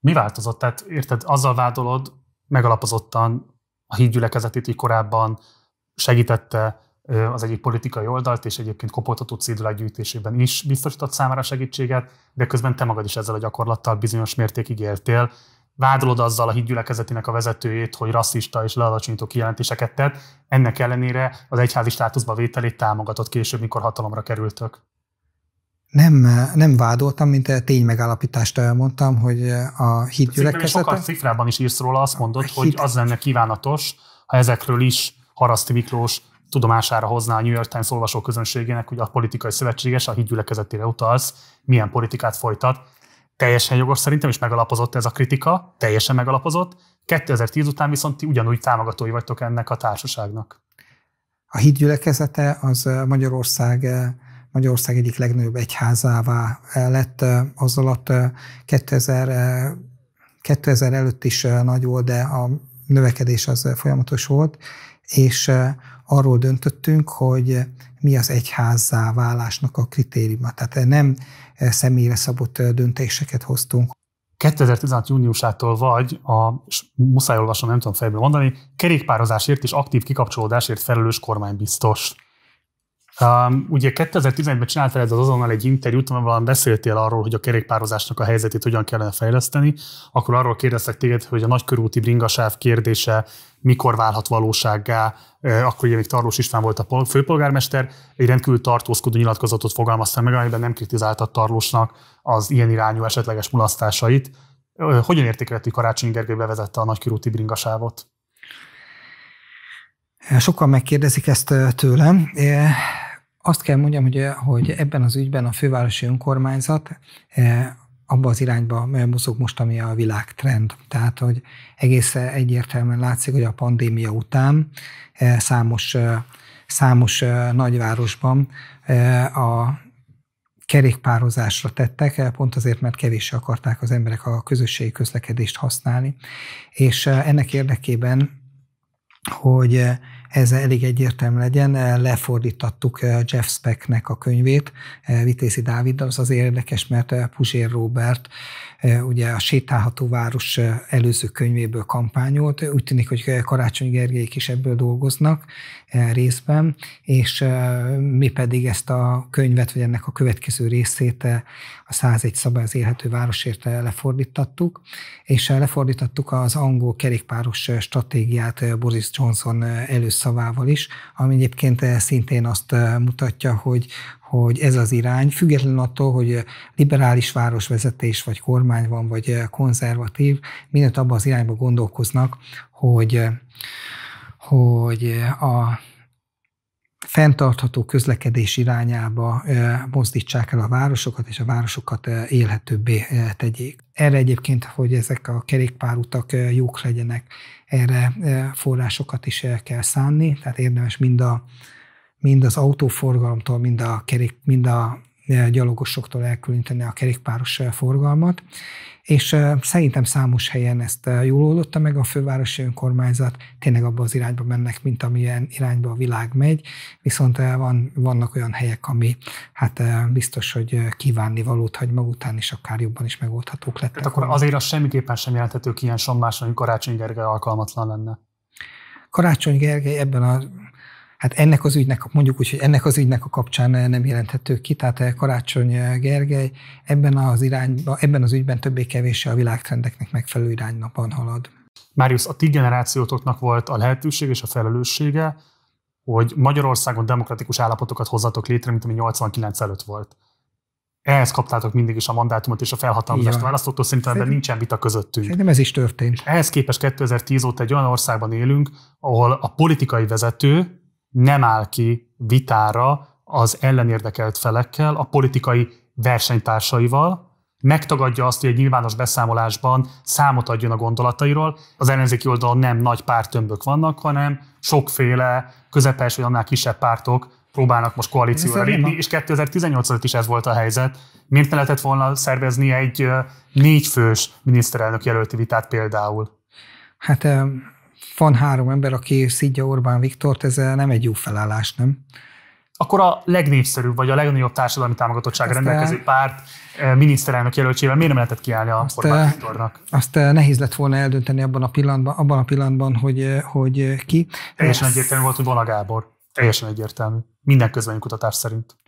Mi változott? Tehát érted, azzal vádolod megalapozottan a hídgyülekezetét hogy korábban segítette, az egyik politikai oldalt, és egyébként kopoltató cédulák gyűjtésében is biztosított számára segítséget, de közben te magad is ezzel a gyakorlattal bizonyos mértékig éltél. Vádolod azzal a hídgyülekezetének a vezetőjét, hogy rasszista és lealacsonyító kijelentéseket tett, ennek ellenére az egyházi státuszba vételét támogatott később, mikor hatalomra kerültök. Nem, nem vádoltam, mint megállapítást elmondtam, hogy a hídgyülekezete... Sokat cifrában is írsz róla, azt mondod, hogy az lenne kívánatos, ha ezekről is Haraszti Miklós tudomására hozná a New York Times olvasó közönségének, hogy a politikai szövetséges, a hídgyülekezetére utalsz, milyen politikát folytat. Teljesen jogos szerintem, és megalapozott ez a kritika, teljesen megalapozott. 2010 után viszont ti ugyanúgy támogatói vagytok ennek a társaságnak. A hídgyülekezete az eh, Magyarország eh, Magyarország egyik legnagyobb egyházává eh, lett, az alatt 2000, 2000 előtt is nagy volt, de a növekedés az folyamatos volt, és arról döntöttünk, hogy mi az egyházzá válásnak a kritériuma. Tehát nem e, személyre szabott e, döntéseket hoztunk. 2016. júniusától vagy a, muszáj olvasom, nem tudom fejből mondani, kerékpározásért és aktív kikapcsolódásért felelős kormánybiztos. Um, ugye 2011-ben csináltál ez az azonnal egy interjút, amivel beszéltél arról, hogy a kerékpározásnak a helyzetét hogyan kellene fejleszteni. Akkor arról kérdeztek téged, hogy a nagykörúti bringasáv kérdése mikor válhat valósággá, akkor ugye még Tarlós István volt a főpolgármester, egy rendkívül tartózkodó nyilatkozatot fogalmaztam meg, amiben nem kritizálta Tarlósnak az ilyen irányú esetleges mulasztásait. Hogyan értékelti Karácsony Gergely bevezette a nagykörúti bringasávot? Sokan megkérdezik ezt tőlem azt kell mondjam, hogy, hogy ebben az ügyben a fővárosi önkormányzat eh, abba az irányba mozog most, ami a világtrend. Tehát, hogy egészen egyértelműen látszik, hogy a pandémia után eh, számos, eh, számos nagyvárosban a kerékpározásra tettek, pont azért, mert kevéssé akarták az emberek a közösségi közlekedést használni. És ennek érdekében, hogy ez elég egyértelmű legyen, lefordítattuk eh, Jeff Specknek a könyvét, eh, Vitézi Dáviddal, az azért érdekes, mert eh, Puzsér Robert Eh, ugye a Sétálható Város eh, előző könyvéből kampányolt. Úgy tűnik, hogy eh, Karácsony Gergelyék is ebből dolgoznak részben, és mi pedig ezt a könyvet, vagy ennek a következő részét a 101 szabály az élhető városért lefordítattuk, és lefordítattuk az angol kerékpáros stratégiát Boris Johnson előszavával is, ami egyébként szintén azt mutatja, hogy hogy ez az irány, független attól, hogy liberális városvezetés, vagy kormány van, vagy konzervatív, mindent abban az irányba gondolkoznak, hogy, hogy a fenntartható közlekedés irányába mozdítsák el a városokat, és a városokat élhetőbbé tegyék. Erre egyébként, hogy ezek a kerékpárutak jók legyenek, erre forrásokat is kell szánni, tehát érdemes mind a mind az autóforgalomtól, mind a, kerék, mind a eh, gyalogosoktól elkülöníteni a kerékpáros eh, forgalmat, és eh, szerintem számos helyen ezt jól oldotta meg a fővárosi önkormányzat, tényleg abba az irányba mennek, mint amilyen irányba a világ megy, viszont van, vannak olyan helyek, ami hát biztos, hogy kívánni valót hagy maguk után, és akár jobban is megoldhatók lettek. Hát akkor azért az semmiképpen sem jelenthető ki ilyen sommás, hogy Karácsony Gergely alkalmatlan lenne. Karácsony Gergely ebben a hát ennek az ügynek, mondjuk úgy, hogy ennek az ügynek a kapcsán nem jelenthető ki, tehát eh, Karácsony eh, Gergely ebben az irányba, ebben az ügyben többé-kevésbé a világtrendeknek megfelelő irányban halad. Máriusz, a ti generációtoknak volt a lehetőség és a felelőssége, hogy Magyarországon demokratikus állapotokat hozzatok létre, mint ami 89 előtt volt. Ehhez kaptátok mindig is a mandátumot és a felhatalmazást Igen. választottól, szerintem ebben nincsen vita közöttünk. Szerintem ez is történt. És ehhez képest 2010 óta egy olyan országban élünk, ahol a politikai vezető nem áll ki vitára az ellenérdekelt felekkel, a politikai versenytársaival, megtagadja azt, hogy egy nyilvános beszámolásban számot adjon a gondolatairól. Az ellenzéki oldalon nem nagy pártömbök vannak, hanem sokféle közepes vagy annál kisebb pártok próbálnak most koalícióra lépni, és 2018 előtt is ez volt a helyzet. Miért ne lehetett volna szervezni egy négyfős miniszterelnök jelölti vitát például? Hát van három ember, aki szidja Orbán Viktort, ez nem egy jó felállás, nem? Akkor a legnépszerűbb, vagy a legnagyobb társadalmi támogatottság eh, rendelkező párt eh, miniszterelnök jelöltjével miért nem lehetett kiállni a azt, Orbán eh, Viktornak? Azt nehéz lett volna eldönteni abban a pillanatban, abban a pillanatban hogy, hogy ki. Teljesen ez... egyértelmű volt, hogy Vona Gábor. Teljesen egyértelmű. Minden közvélemény kutatás szerint.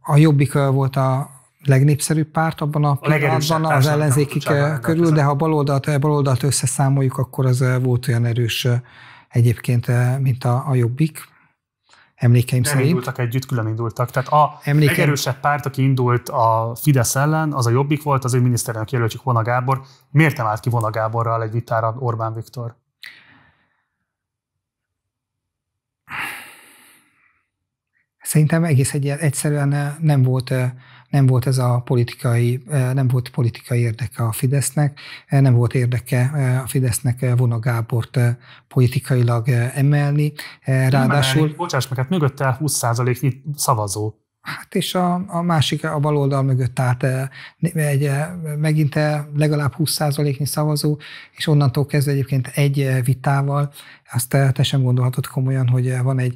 A Jobbik volt a, legnépszerűbb párt abban a pillanatban az ellenzéki hát körül, de ha baloldalt, eh, baloldalt összeszámoljuk, akkor az eh, volt olyan erős eh, egyébként, mint a, a jobbik, emlékeim szerint. indultak együtt, külön indultak. Tehát a Emlékeim... legerősebb párt, aki indult a Fidesz ellen, az a Jobbik volt, az ő miniszterelnök jelöltjük Vona Gábor. Miért nem állt ki Vona Gáborral egy vitára Orbán Viktor? Szerintem egész egyszerűen nem volt nem volt ez a politikai, eh, nem volt politikai érdeke a Fidesznek, eh, nem volt érdeke eh, a Fidesznek Vona Gábort politikailag emelni. Ráadásul... Nem, bocsáss meg, hát mögötte 20%-nyi szavazó. Hát és a, a másik, a baloldal mögött állt egy, megint legalább 20%-nyi szavazó, és onnantól kezdve egyébként egy vitával, azt te, te sem gondolhatod komolyan, hogy van egy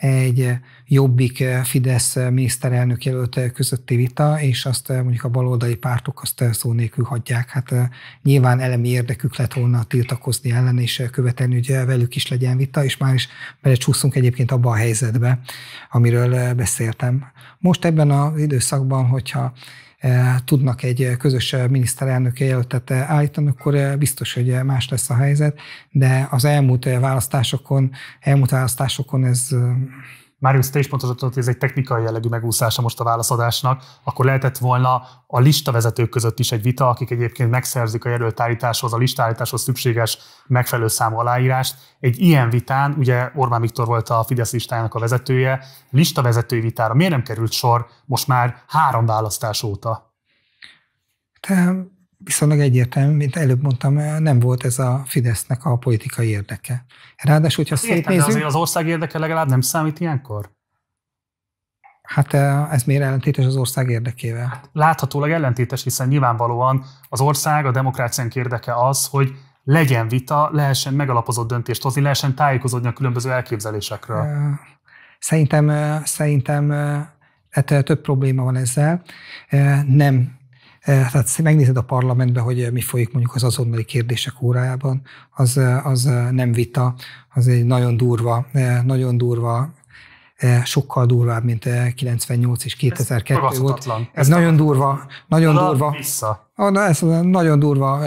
egy eh, jobbik eh, Fidesz eh, miniszterelnök jelölt közötti vita, és azt mondjuk a baloldali pártok azt szó nélkül hagyják. Hát nyilván elemi érdekük lett volna tiltakozni ellen, és követelni, hogy velük is legyen vita, és már is belecsúszunk egyébként abba a helyzetbe, amiről beszéltem. Most ebben az időszakban, hogyha Eh, tudnak egy eh, közös eh, miniszterelnök jelöltet állítani, akkor biztos, hogy más lesz a helyzet, de az elmúlt választásokon, elmúlt választásokon ez már te is pontosan ez egy technikai jellegű megúszása most a válaszadásnak, akkor lehetett volna a listavezetők között is egy vita, akik egyébként megszerzik a jelöltállításhoz, a listállításhoz szükséges megfelelő számú aláírást. Egy ilyen vitán, ugye Orbán Viktor volt a Fidesz listájának a vezetője, listavezetői vitára miért nem került sor most már három választás óta? De viszonylag egyértelmű, mint előbb mondtam, nem volt ez a Fidesznek a politikai érdeke. Ráadásul, hogyha Értem, szétnézünk... azért az ország érdeke legalább nem számít ilyenkor? Hát eh, ez miért ellentétes az ország érdekével? Hát láthatólag ellentétes, hiszen nyilvánvalóan az ország, a demokráciánk érdeke az, hogy legyen vita, lehessen megalapozott döntést hozni, lehessen tájékozódni a különböző elképzelésekről. Eh, szerintem, eh, szerintem hát több probléma van ezzel. Nem Eh, tehát megnézed a parlamentben, hogy eh, mi folyik mondjuk az azonnali kérdések órájában, az, eh, az nem vita, az egy nagyon durva, nagyon durva sokkal durvább, mint 98 és 2002 ez volt. Ez nagyon durva, nagyon durva. Vissza. Na, ez nagyon durva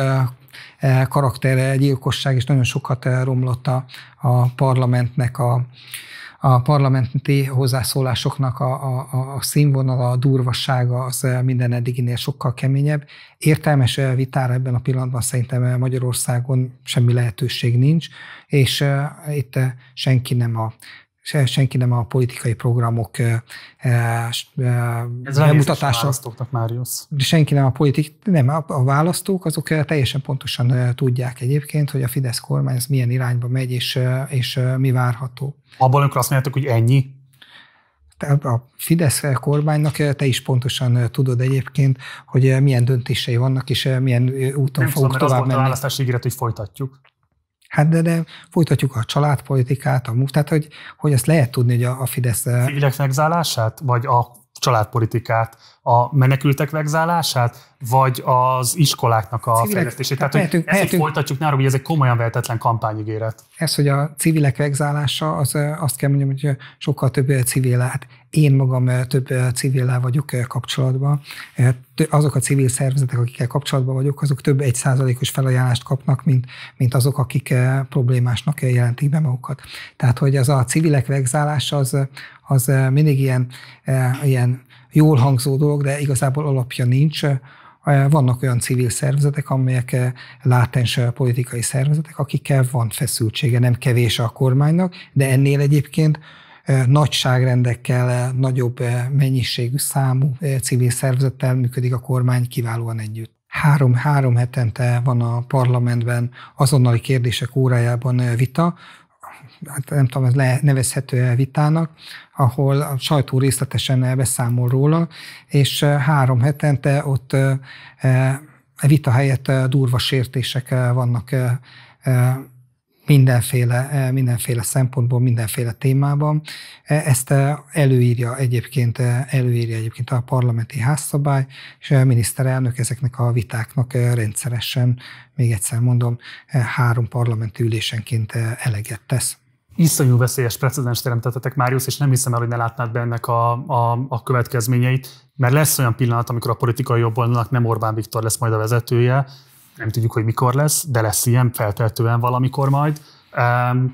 gyilkosság és nagyon sokat romlott a, a parlamentnek a, a parlamenti hozzászólásoknak a, a, a színvonala, a durvassága az eh, minden eddiginél sokkal keményebb. Értelmes eh, vitára ebben a pillanatban szerintem eh, Magyarországon semmi lehetőség nincs, és itt senki nem a se, senki nem a politikai programok Ez már választóknak, Máriusz. Senki nem a politik, nem, a, a választók azok teljesen pontosan tudják egyébként, hogy a Fidesz kormány ez milyen irányba megy, és, és mi várható. Abban, amikor azt mondjátok, hogy ennyi, a Fidesz kormánynak te is pontosan tudod egyébként, hogy milyen döntései vannak, és milyen úton Nem fogunk tovább menni. Nem a választási ígéret, hogy folytatjuk. Hát de, de folytatjuk a családpolitikát, a tehát hogy, hogy ezt lehet tudni, hogy a, a Fidesz... Civilek eh, megzálását, vagy a családpolitikát, a menekültek vegzálását, vagy az iskoláknak a civilek, fejlesztését. Tehát, tehát hogy mehetünk. ezt folytatjuk nálam, hogy ez egy komolyan vehetetlen kampányigéret. Ez, hogy a civilek vegzálása, az, azt kell mondjam, hogy sokkal több civil én magam több civillel vagyok kapcsolatban. Azok a civil szervezetek, akikkel kapcsolatban vagyok, azok több egy százalékos felajánlást kapnak, mint, mint azok, akik problémásnak jelentik be magukat. Tehát, hogy az a civilek vegzálása az, az mindig ilyen, ilyen jól hangzó dolog, dolog, de igazából alapja nincs. Eh, vannak olyan civil szervezetek, amelyek eh, látens eh, politikai szervezetek, akikkel van feszültsége, nem kevés a kormánynak, de ennél egyébként nagyságrendekkel, nagyobb mennyiségű számú civil szervezettel működik a kormány kiválóan együtt. Három, három hetente van a parlamentben azonnali kérdések órájában vita, hát nem tudom, ez le, nevezhető -e vitának, ahol a sajtó részletesen beszámol róla, és három hetente ott vita helyett durva sértések vannak mindenféle, mindenféle szempontból, mindenféle témában. E, ezt előírja egyébként, előírja egyébként a parlamenti házszabály, és a miniszterelnök ezeknek a vitáknak rendszeresen, még egyszer mondom, három parlamenti ülésenként eleget tesz iszonyú veszélyes precedens teremtettetek, Máriusz, és nem hiszem el, hogy ne látnád be ennek a, a, a következményeit, mert lesz olyan pillanat, amikor a politikai jobboldalnak nem Orbán Viktor lesz majd a vezetője, nem tudjuk, hogy mikor lesz, de lesz ilyen, felteltően valamikor majd. Um,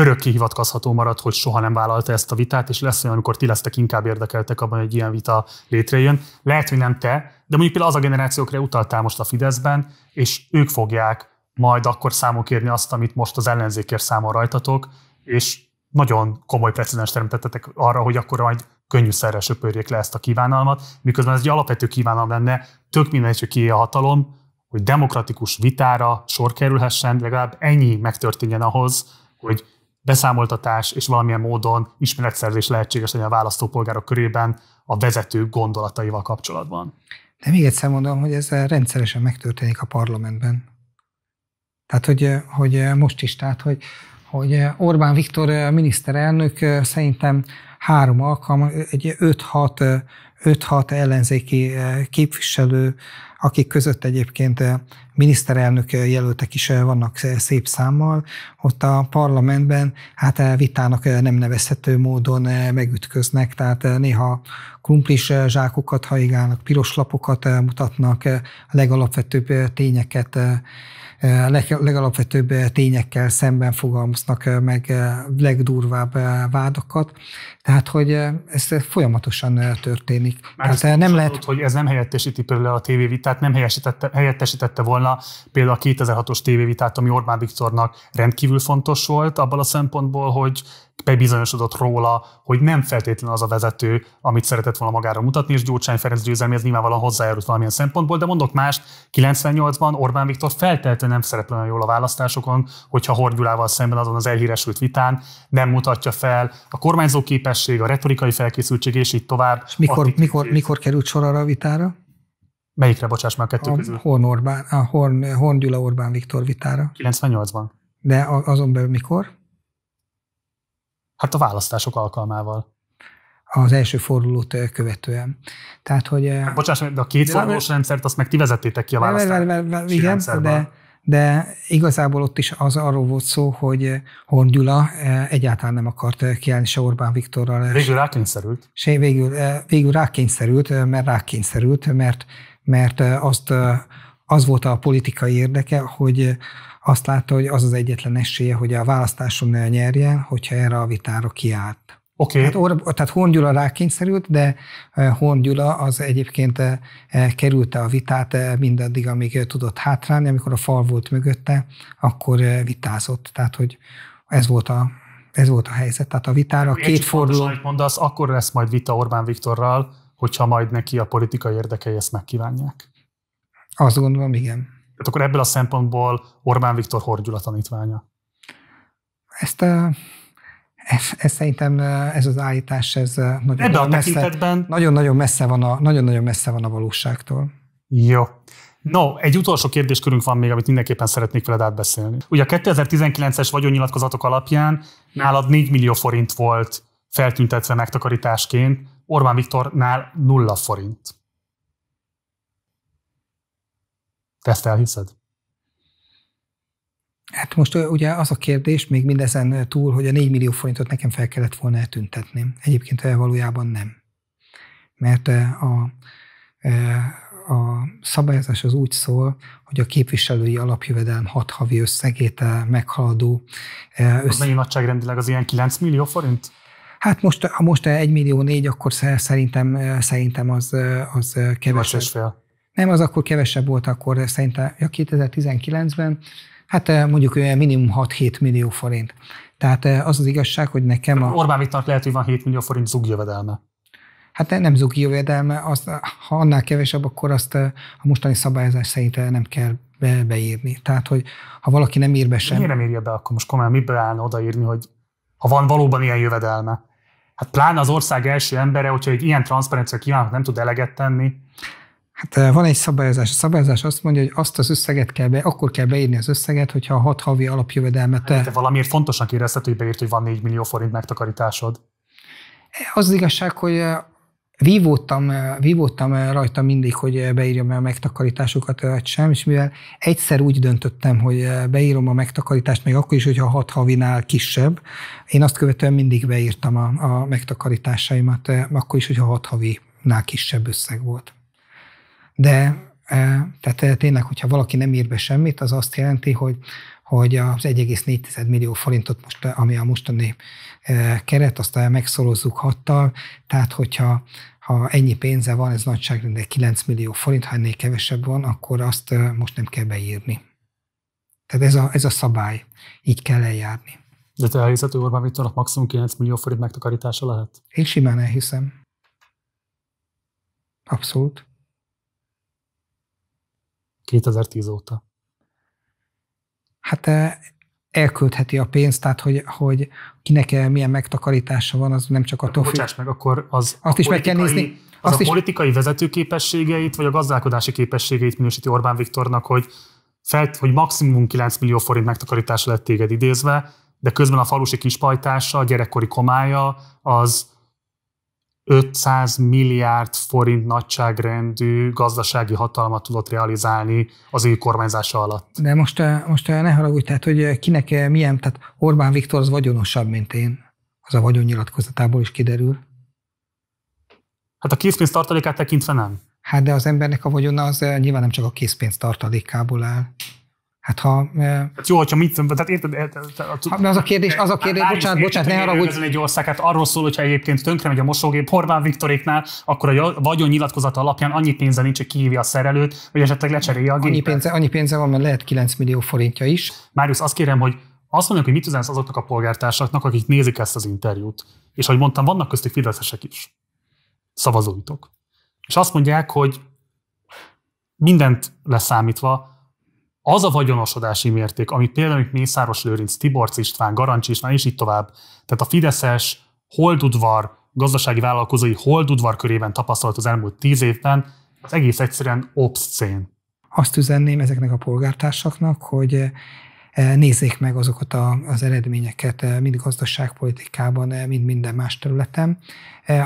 örökké hivatkozható marad, hogy soha nem vállalta ezt a vitát, és lesz olyan, amikor ti lesztek inkább érdekeltek abban, hogy egy ilyen vita létrejön. Lehet, hogy nem te, de mondjuk például az a generációkra utaltál most a Fideszben, és ők fogják majd akkor érni azt, amit most az ellenzékért számol rajtatok, és nagyon komoly precedens teremtettetek arra, hogy akkor majd könnyűszerre söpörjék le ezt a kívánalmat, miközben ez egy alapvető kívánalom lenne, tök mindegy, hogy kié a hatalom, hogy demokratikus vitára sor kerülhessen, legalább ennyi megtörténjen ahhoz, hogy beszámoltatás és valamilyen módon ismeretszerzés lehetséges legyen a választópolgárok körében a vezető gondolataival kapcsolatban. De még egyszer mondom, hogy ez rendszeresen megtörténik a parlamentben. Tehát, hogy, hogy most is, tehát, hogy, hogy Orbán Viktor miniszterelnök szerintem három alkalom, egy 5-6 ellenzéki képviselő, akik között egyébként miniszterelnök jelöltek is vannak szép számmal, ott a parlamentben hát vitának nem nevezhető módon megütköznek, tehát néha krumplis zsákokat haigálnak, piros lapokat mutatnak, a legalapvetőbb tényeket Eh, legalapvetőbb eh, tényekkel szemben fogalmaznak eh, meg legdurvább vádokat. Tehát, hogy eh, ez eh, folyamatosan eh, történik. Már Tehát nem mondod, lehet... hogy ez nem helyettesíti például a tévévitát, nem helyettesítette, helyettesítette volna például a 2006-os tévévitát, ami Orbán Viktornak rendkívül fontos volt, abban a szempontból, hogy bebizonyosodott róla, hogy nem feltétlenül az a vezető, amit szeretett volna magára mutatni, és Gyurcsány Ferenc ez nyilvánvalóan hozzájárult valamilyen szempontból, de mondok mást, 98-ban Orbán Viktor feltétlenül nem szerepel olyan jól a választásokon, hogyha Horgyulával szemben azon az elhíresült vitán nem mutatja fel a kormányzó képesség, a retorikai felkészültség, és így tovább. És mikor, mikor, mikor került sor arra a vitára? Melyikre, bocsáss már, kettő a közül? Horn, Orbán, a Horn, Horn Gyula Orbán Viktor vitára. 98-ban. De azon belül mikor? Hát a választások alkalmával az első fordulót követően. Tehát, hogy... Bocsáss, de a két fordulós rendszert azt meg ti vezettétek ki a választást. Igen, de de igazából ott is az arról volt szó, hogy eh, Horn Gyula eh, egyáltalán nem akart eh, kiállni se Orbán Viktorral. Végül rákényszerült. Se, végül, végül rákényszerült, mert rákényszerült, mert, mert azt, az volt a politikai érdeke, hogy azt látta, hogy az az egyetlen esélye, hogy a választáson nyerjen, hogyha erre a vitára kiállt. Okay. Tehát, tehát Horn Gyula rákényszerült, de eh, Horn Gyula az egyébként eh, eh, kerülte a vitát mindaddig, amíg tudott hátrálni, amikor a fal volt mögötte, akkor vitázott. Tehát, hogy ez volt a, ez volt a helyzet. Tehát a vitára Egy két forduló... Pontosan, mondasz, akkor lesz majd vita Orbán Viktorral, hogyha majd neki a politikai érdekei ezt megkívánják. Azt gondolom, igen. Tehát akkor ebből a szempontból Orbán Viktor Horn Gyula tanítványa. Ezt a ez, ez szerintem eh, ez az állítás, ez eh, nagyon-nagyon messze, nagyon, nagyon messze, van a, nagyon-nagyon messze van a valóságtól. Jó. No, egy utolsó kérdéskörünk van még, amit mindenképpen szeretnék veled átbeszélni. Ugye a 2019-es vagyonnyilatkozatok alapján nálad 4 millió forint volt feltüntetve megtakarításként, Orbán Viktornál nulla forint. Te ezt elhiszed? Hát most ugye az a kérdés, még mindezen túl, hogy a 4 millió forintot nekem fel kellett volna eltüntetni. Egyébként valójában nem. Mert a, a szabályozás az úgy szól, hogy a képviselői alapjövedelem hat havi összegét meghaladó. Össz... mennyi nagyságrendileg az ilyen 9 millió forint? Hát most, ha most 1 millió 4, akkor szerintem, szerintem az, az kevesebb. Nem, az akkor kevesebb volt, akkor szerintem ja, 2019-ben Hát eh, mondjuk olyan minimum 6-7 millió forint. Tehát eh, az az igazság, hogy nekem a... Hát Orbán Viktornak lehet, hogy van 7 millió forint zugjövedelme. Hát eh, nem zugi jövedelme, az, ha annál kevesebb, akkor azt a mostani szabályozás szerint nem kell be, beírni. Tehát, hogy ha valaki nem ír be sem... Miért nem írja be, akkor most komolyan miből állna odaírni, hogy ha van valóban ilyen jövedelme? Hát pláne az ország első embere, hogyha egy ilyen transzparencia kívánok nem tud eleget tenni, Hát eh, van egy szabályozás. A szabályozás azt mondja, hogy azt az összeget kell be, akkor kell beírni az összeget, hogyha a hat havi alapjövedelmet. Hát, te valamiért fontosnak érezted, hogy beírt, hogy van 4 millió forint megtakarításod. Eh, az, az igazság, hogy eh, vívódtam, vívódtam rajta mindig, hogy beírjam a megtakarításokat vagy sem, és mivel egyszer úgy döntöttem, hogy beírom a megtakarítást, még akkor is, hogyha a hat havinál kisebb, én azt követően mindig beírtam a, a megtakarításaimat, akkor is, hogyha a hat havinál kisebb összeg volt de e, tehát e, tényleg, hogyha valaki nem ír be semmit, az azt jelenti, hogy, hogy az 1,4 millió forintot, most, ami a mostani e, keret, azt megszorozzuk hattal, tehát hogyha ha ennyi pénze van, ez nagyságrendben 9 millió forint, ha ennél kevesebb van, akkor azt most nem kell beírni. Tehát ez a, ez a szabály, így kell eljárni. De te elhiszed, hogy Orbán Viktornak maximum 9 millió forint megtakarítása lehet? Én simán elhiszem. Abszolút. 2010 óta? Hát eh, elköltheti a pénzt, tehát hogy, hogy kinek milyen megtakarítása van, az nem csak a hát tofi. Bocsáss meg, akkor az azt is meg kell nézni. Az azt a is... politikai vezetőképességeit, vagy a gazdálkodási képességeit minősíti Orbán Viktornak, hogy, felt, hogy maximum 9 millió forint megtakarítás lett téged idézve, de közben a falusi kispajtása, a gyerekkori komája, az 500 milliárd forint nagyságrendű gazdasági hatalmat tudott realizálni az ő kormányzása alatt. De most, eh, most eh, ne haragudj, tehát hogy eh, kinek milyen, tehát Orbán Viktor az vagyonosabb, mint én. Az a vagyonnyilatkozatából is kiderül. Hát a készpénz tartalékát tekintve nem. Hát de az embernek a vagyona az nyilván nem csak a készpénz tartalékából áll. Hát ha... Hát jó, hogyha mit... Tehát érted? Hát, az a kérdés, az a kérdés, bocsánat, bocsánat, ne haragudj. Ez egy ország, hát arról szól, hogyha egyébként tönkre megy a mosógép Orbán Viktoréknál, akkor a vagyon nyilatkozata alapján annyi pénze nincs, hogy kihívja a szerelőt, vagy esetleg lecserélje a gépet. Annyi pénze, annyi pénze van, mert lehet 9 millió forintja is. Máriusz, azt kérem, hogy azt mondjuk, hogy mit üzensz azoknak a polgártársaknak, akik nézik ezt az interjút. És ahogy mondtam, vannak köztük fideszesek is, szavazóitok. És azt mondják, hogy mindent leszámítva, az a vagyonosodási mérték, amit például Mészáros Lőrinc, Tiborc István, Garancs István és így tovább, tehát a Fideszes holdudvar, gazdasági vállalkozói holdudvar körében tapasztalt az elmúlt tíz évben, az egész egyszerűen obszcén. Azt üzenném ezeknek a polgártársaknak, hogy eh, nézzék meg azokat a, az eredményeket, eh, mind gazdaságpolitikában, eh, mind minden más területen,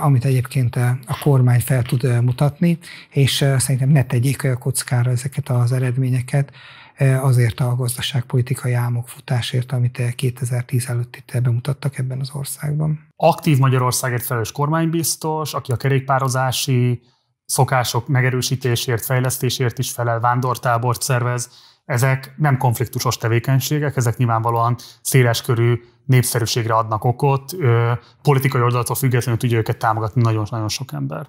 amit egyébként a kormány fel tud mutatni, és szerintem ne tegyék kockára ezeket az eredményeket, E, azért a gazdaságpolitikai álmok futásért, amit 2010 előtt itt bemutattak ebben az országban. Aktív Magyarországért felelős kormánybiztos, aki a kerékpározási szokások megerősítésért, fejlesztésért is felel, vándortábort szervez, ezek nem konfliktusos tevékenységek, ezek nyilvánvalóan széleskörű népszerűségre adnak okot, politikai oldaltól függetlenül tudja őket támogatni nagyon-nagyon sok ember.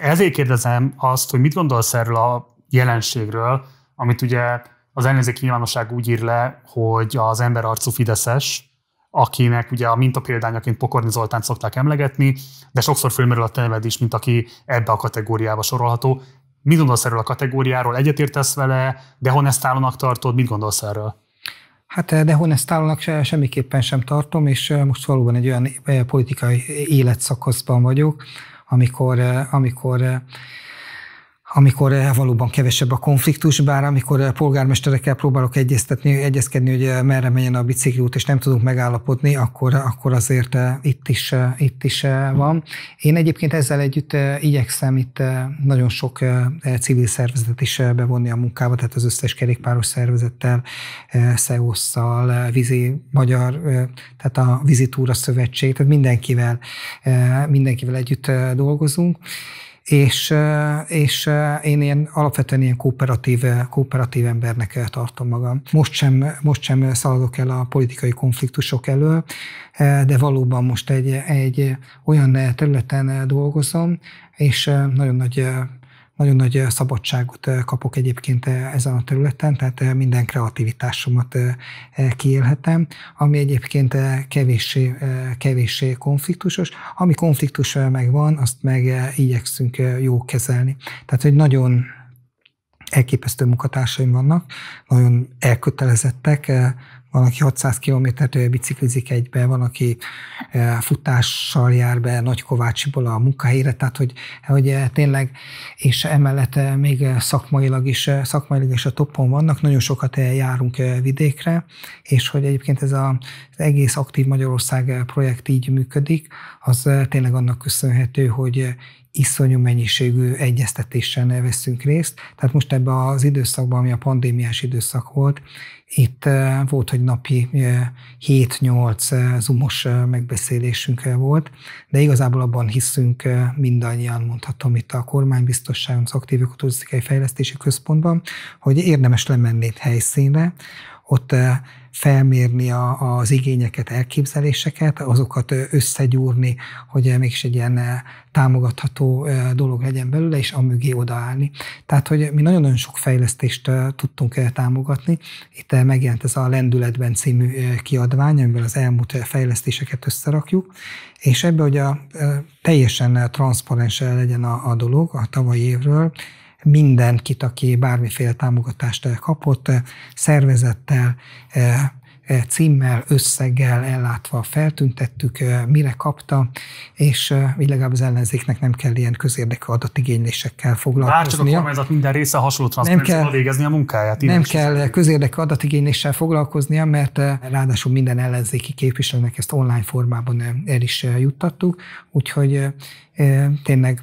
Ezért kérdezem azt, hogy mit gondolsz erről a jelenségről, amit ugye az ellenzéki nyilvánosság úgy ír le, hogy az ember arcú Fideszes, akinek ugye a mintapéldányaként Pokorni Zoltán szokták emlegetni, de sokszor fölmerül a te is, mint aki ebbe a kategóriába sorolható. Mit gondolsz erről a kategóriáról? Egyetértesz vele? de honestálónak tartod? Mit gondolsz erről? Hát eh, dehonestálónak se, semmiképpen sem tartom, és eh, most valóban egy olyan eh, politikai életszakaszban vagyok, amikor, amikor amikor eh, valóban kevesebb a konfliktus, bár amikor a eh, polgármesterekkel próbálok egyeztetni, egyezkedni, hogy eh, merre menjen a bicikliút, és nem tudunk megállapodni, akkor, akkor azért itt is, itt is van. Én egyébként ezzel együtt igyekszem itt nagyon sok civil szervezet is bevonni a munkába, tehát az összes kerékpáros szervezettel, SEOS-szal, vízi magyar, tehát a Vizitúra Szövetség, tehát mindenkivel, mindenkivel együtt dolgozunk és, és én ilyen, alapvetően ilyen kooperatív, kooperatív embernek tartom magam. Most sem, most sem szaladok el a politikai konfliktusok elől, de valóban most egy, egy olyan területen dolgozom, és nagyon nagy nagyon nagy eh, szabadságot eh, kapok egyébként eh, ezen a területen, tehát minden kreativitásomat kiélhetem, ami egyébként kevéssé, kevéssé konfliktusos. Ami konfliktus megvan, azt meg igyekszünk jó kezelni. Tehát, hogy nagyon elképesztő munkatársaim vannak, nagyon elkötelezettek, van, aki 600 kilométert biciklizik egybe, van, aki eh, futással jár be Nagykovácsiból a munkahelyre, tehát hogy, hogy eh, tényleg, és emellett eh, még szakmailag is, szakmailag is a toppon vannak, nagyon sokat járunk vidékre, és hogy egyébként ez a, az egész Aktív Magyarország projekt így működik, az tényleg annak köszönhető, hogy iszonyú mennyiségű egyeztetésen veszünk részt. Tehát most ebben az időszakban, ami a pandémiás időszak volt, itt eh, volt, hogy napi 7-8 eh, eh, zumos megbeszélésünk volt, de igazából abban hiszünk mindannyian, mondhatom itt a kormánybiztosságon, az aktív ökotoxikai fejlesztési központban, hogy érdemes lemenni helyszínre, ott felmérni a, az igényeket, elképzeléseket, azokat összegyúrni, hogy mégis egy ilyen támogatható dolog legyen belőle, és amögé odaállni. Tehát, hogy mi nagyon-nagyon sok fejlesztést tudtunk támogatni. Itt megjelent ez a Lendületben című kiadvány, amivel az elmúlt fejlesztéseket összerakjuk, és ebbe, hogy a, teljesen transzparens legyen a, a dolog a tavalyi évről, mindenkit, aki bármiféle támogatást kapott, eh, szervezettel, eh, eh, címmel, összeggel ellátva feltüntettük, mire kapta, és így legalább az ellenzéknek nem kell ilyen közérdekű adatigénylésekkel foglalkoznia. Bár csak a kormányzat minden része hasonló kell végezni a munkáját. Nem kell közérdekű adatigényléssel foglalkoznia, mert ráadásul minden ellenzéki képviselőnek ezt online formában el is juttattuk, úgyhogy tényleg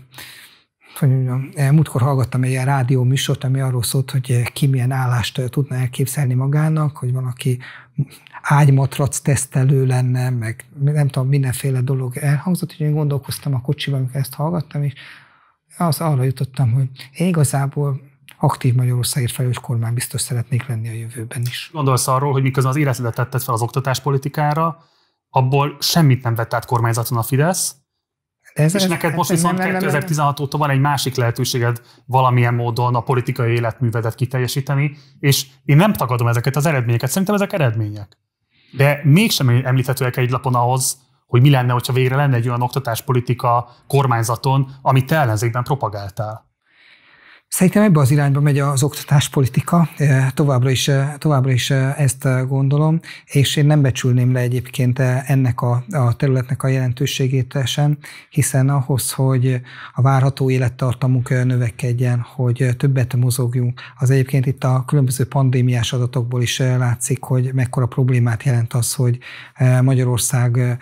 hogy mondjam, eh, múltkor hallgattam egy ilyen rádió műsort, ami arról szólt, hogy eh, ki milyen állást eh, tudna elképzelni magának, hogy van, aki ágymatrac tesztelő lenne, meg nem tudom, mindenféle dolog elhangzott, hogy én gondolkoztam a kocsiban, amikor ezt hallgattam, és az arra jutottam, hogy én igazából aktív Magyarországért felelős kormány biztos szeretnék lenni a jövőben is. Gondolsz arról, hogy miközben az életedet tetted fel az oktatáspolitikára, abból semmit nem vett át kormányzaton a Fidesz, ez, és ez, neked ez, most ez viszont nem, nem, 2016 óta van egy másik lehetőséged valamilyen módon a politikai életművedet kiteljesíteni, és én nem tagadom ezeket az eredményeket, szerintem ezek eredmények. De mégsem említhetőek egy lapon ahhoz, hogy mi lenne, hogyha végre lenne egy olyan oktatáspolitika kormányzaton, amit te ellenzékben propagáltál. Szerintem ebbe az irányba megy az oktatáspolitika, eh, továbbra is, eh, továbbra is eh, ezt gondolom, és én nem becsülném le egyébként ennek a, a területnek a jelentőségét sem, hiszen ahhoz, hogy a várható élettartamunk növekedjen, hogy többet mozogjunk, az egyébként itt a különböző pandémiás adatokból is látszik, hogy mekkora problémát jelent az, hogy Magyarország,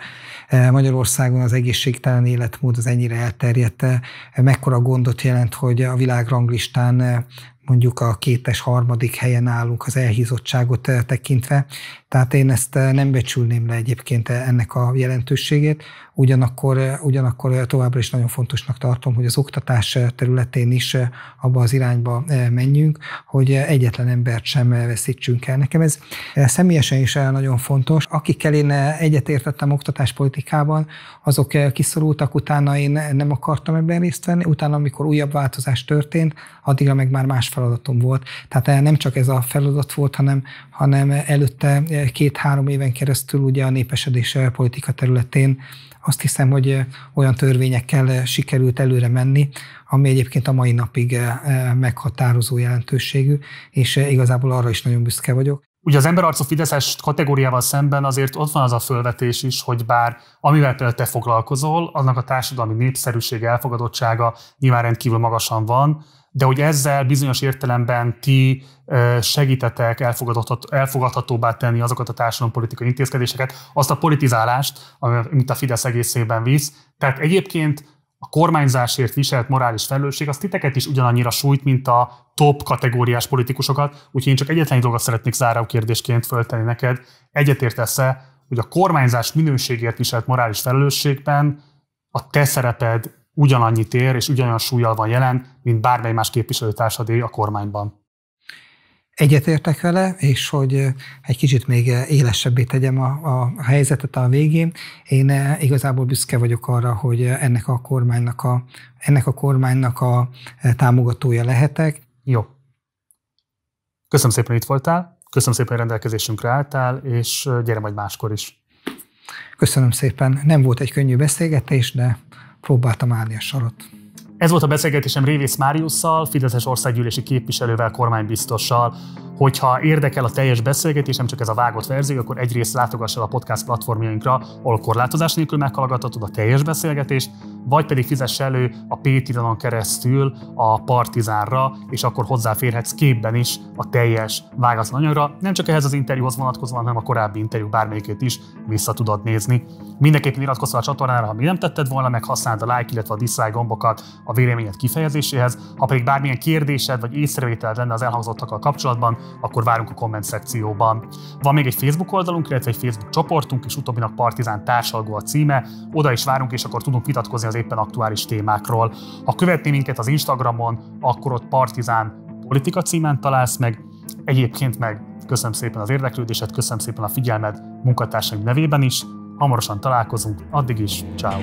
Magyarországon az egészségtelen életmód az ennyire elterjedte, mekkora gondot jelent, hogy a világranglista listán eh, mondjuk a kétes harmadik helyen állunk az elhízottságot eh, tekintve. Tehát én ezt eh, nem becsülném le egyébként ennek a jelentőségét. Ugyanakkor, eh, ugyanakkor eh, továbbra is nagyon fontosnak tartom, hogy az oktatás eh, területén is abba az irányba menjünk, hogy egyetlen embert sem veszítsünk el. Nekem ez személyesen is nagyon fontos. Akikkel én egyetértettem oktatáspolitikában, azok kiszorultak, utána én nem akartam ebben részt venni, utána, amikor újabb változás történt, addigra meg már más feladatom volt. Tehát nem csak ez a feladat volt, hanem, hanem előtte eh, két-három éven keresztül ugye a népesedés eh, politika területén azt hiszem, hogy eh, olyan törvényekkel sikerült előre menni, ami egyébként a mai napig meghatározó jelentőségű, és igazából arra is nagyon büszke vagyok. Ugye az emberarcú Fideszes kategóriával szemben azért ott van az a fölvetés is, hogy bár amivel például te foglalkozol, annak a társadalmi népszerűség, elfogadottsága nyilván rendkívül magasan van, de hogy ezzel bizonyos értelemben ti segítetek elfogadhatóbbá tenni azokat a társadalompolitikai intézkedéseket, azt a politizálást, amit a Fidesz egészében visz. Tehát egyébként a kormányzásért viselt morális felelősség az titeket is ugyanannyira sújt, mint a top kategóriás politikusokat, úgyhogy én csak egyetlen dolgot szeretnék záró kérdésként föltenni neked. Egyetértesz-e, hogy a kormányzás minőségért viselt morális felelősségben a te szereped ugyanannyit ér és ugyanolyan súlyjal van jelen, mint bármely más képviselőtársadé a kormányban. Egyetértek vele, és hogy egy kicsit még élesebbé tegyem a, a helyzetet a végén. Én igazából büszke vagyok arra, hogy ennek a kormánynak a, ennek a, kormánynak a támogatója lehetek. Jó. Köszönöm szépen, hogy itt voltál, köszönöm szépen, hogy rendelkezésünkre álltál, és gyere majd máskor is. Köszönöm szépen. Nem volt egy könnyű beszélgetés, de próbáltam állni a sarot. Ez volt a beszélgetésem Révész Máriusszal, Fideszes országgyűlési képviselővel, kormánybiztossal. Hogyha érdekel a teljes beszélgetés, nem csak ez a vágott verzió, akkor egyrészt látogass el a podcast platformjainkra, ahol korlátozás nélkül meghallgathatod a teljes beszélgetést, vagy pedig fizess elő a Patreonon keresztül a Partizánra, és akkor hozzáférhetsz képben is a teljes vágatlan anyagra. Nem csak ehhez az interjúhoz vonatkozóan, hanem a korábbi interjú bármelyikét is vissza tudod nézni. Mindenképpen iratkozz fel a csatornára, ha még nem tetted volna, meg használd a like, illetve a dislike gombokat a véleményed kifejezéséhez. Ha pedig bármilyen kérdésed vagy észrevételed lenne az elhangzottakkal kapcsolatban, akkor várunk a komment szekcióban. Van még egy Facebook oldalunk, illetve egy Facebook csoportunk, és utóbbinak Partizán társalgó a címe. Oda is várunk, és akkor tudunk vitatkozni az éppen aktuális témákról. Ha követné minket az Instagramon, akkor ott Partizán politika címen találsz meg, Egyébként meg köszönöm szépen az érdeklődéset, köszönöm szépen a figyelmed, munkatársaim nevében is. Hamarosan találkozunk, addig is, ciao.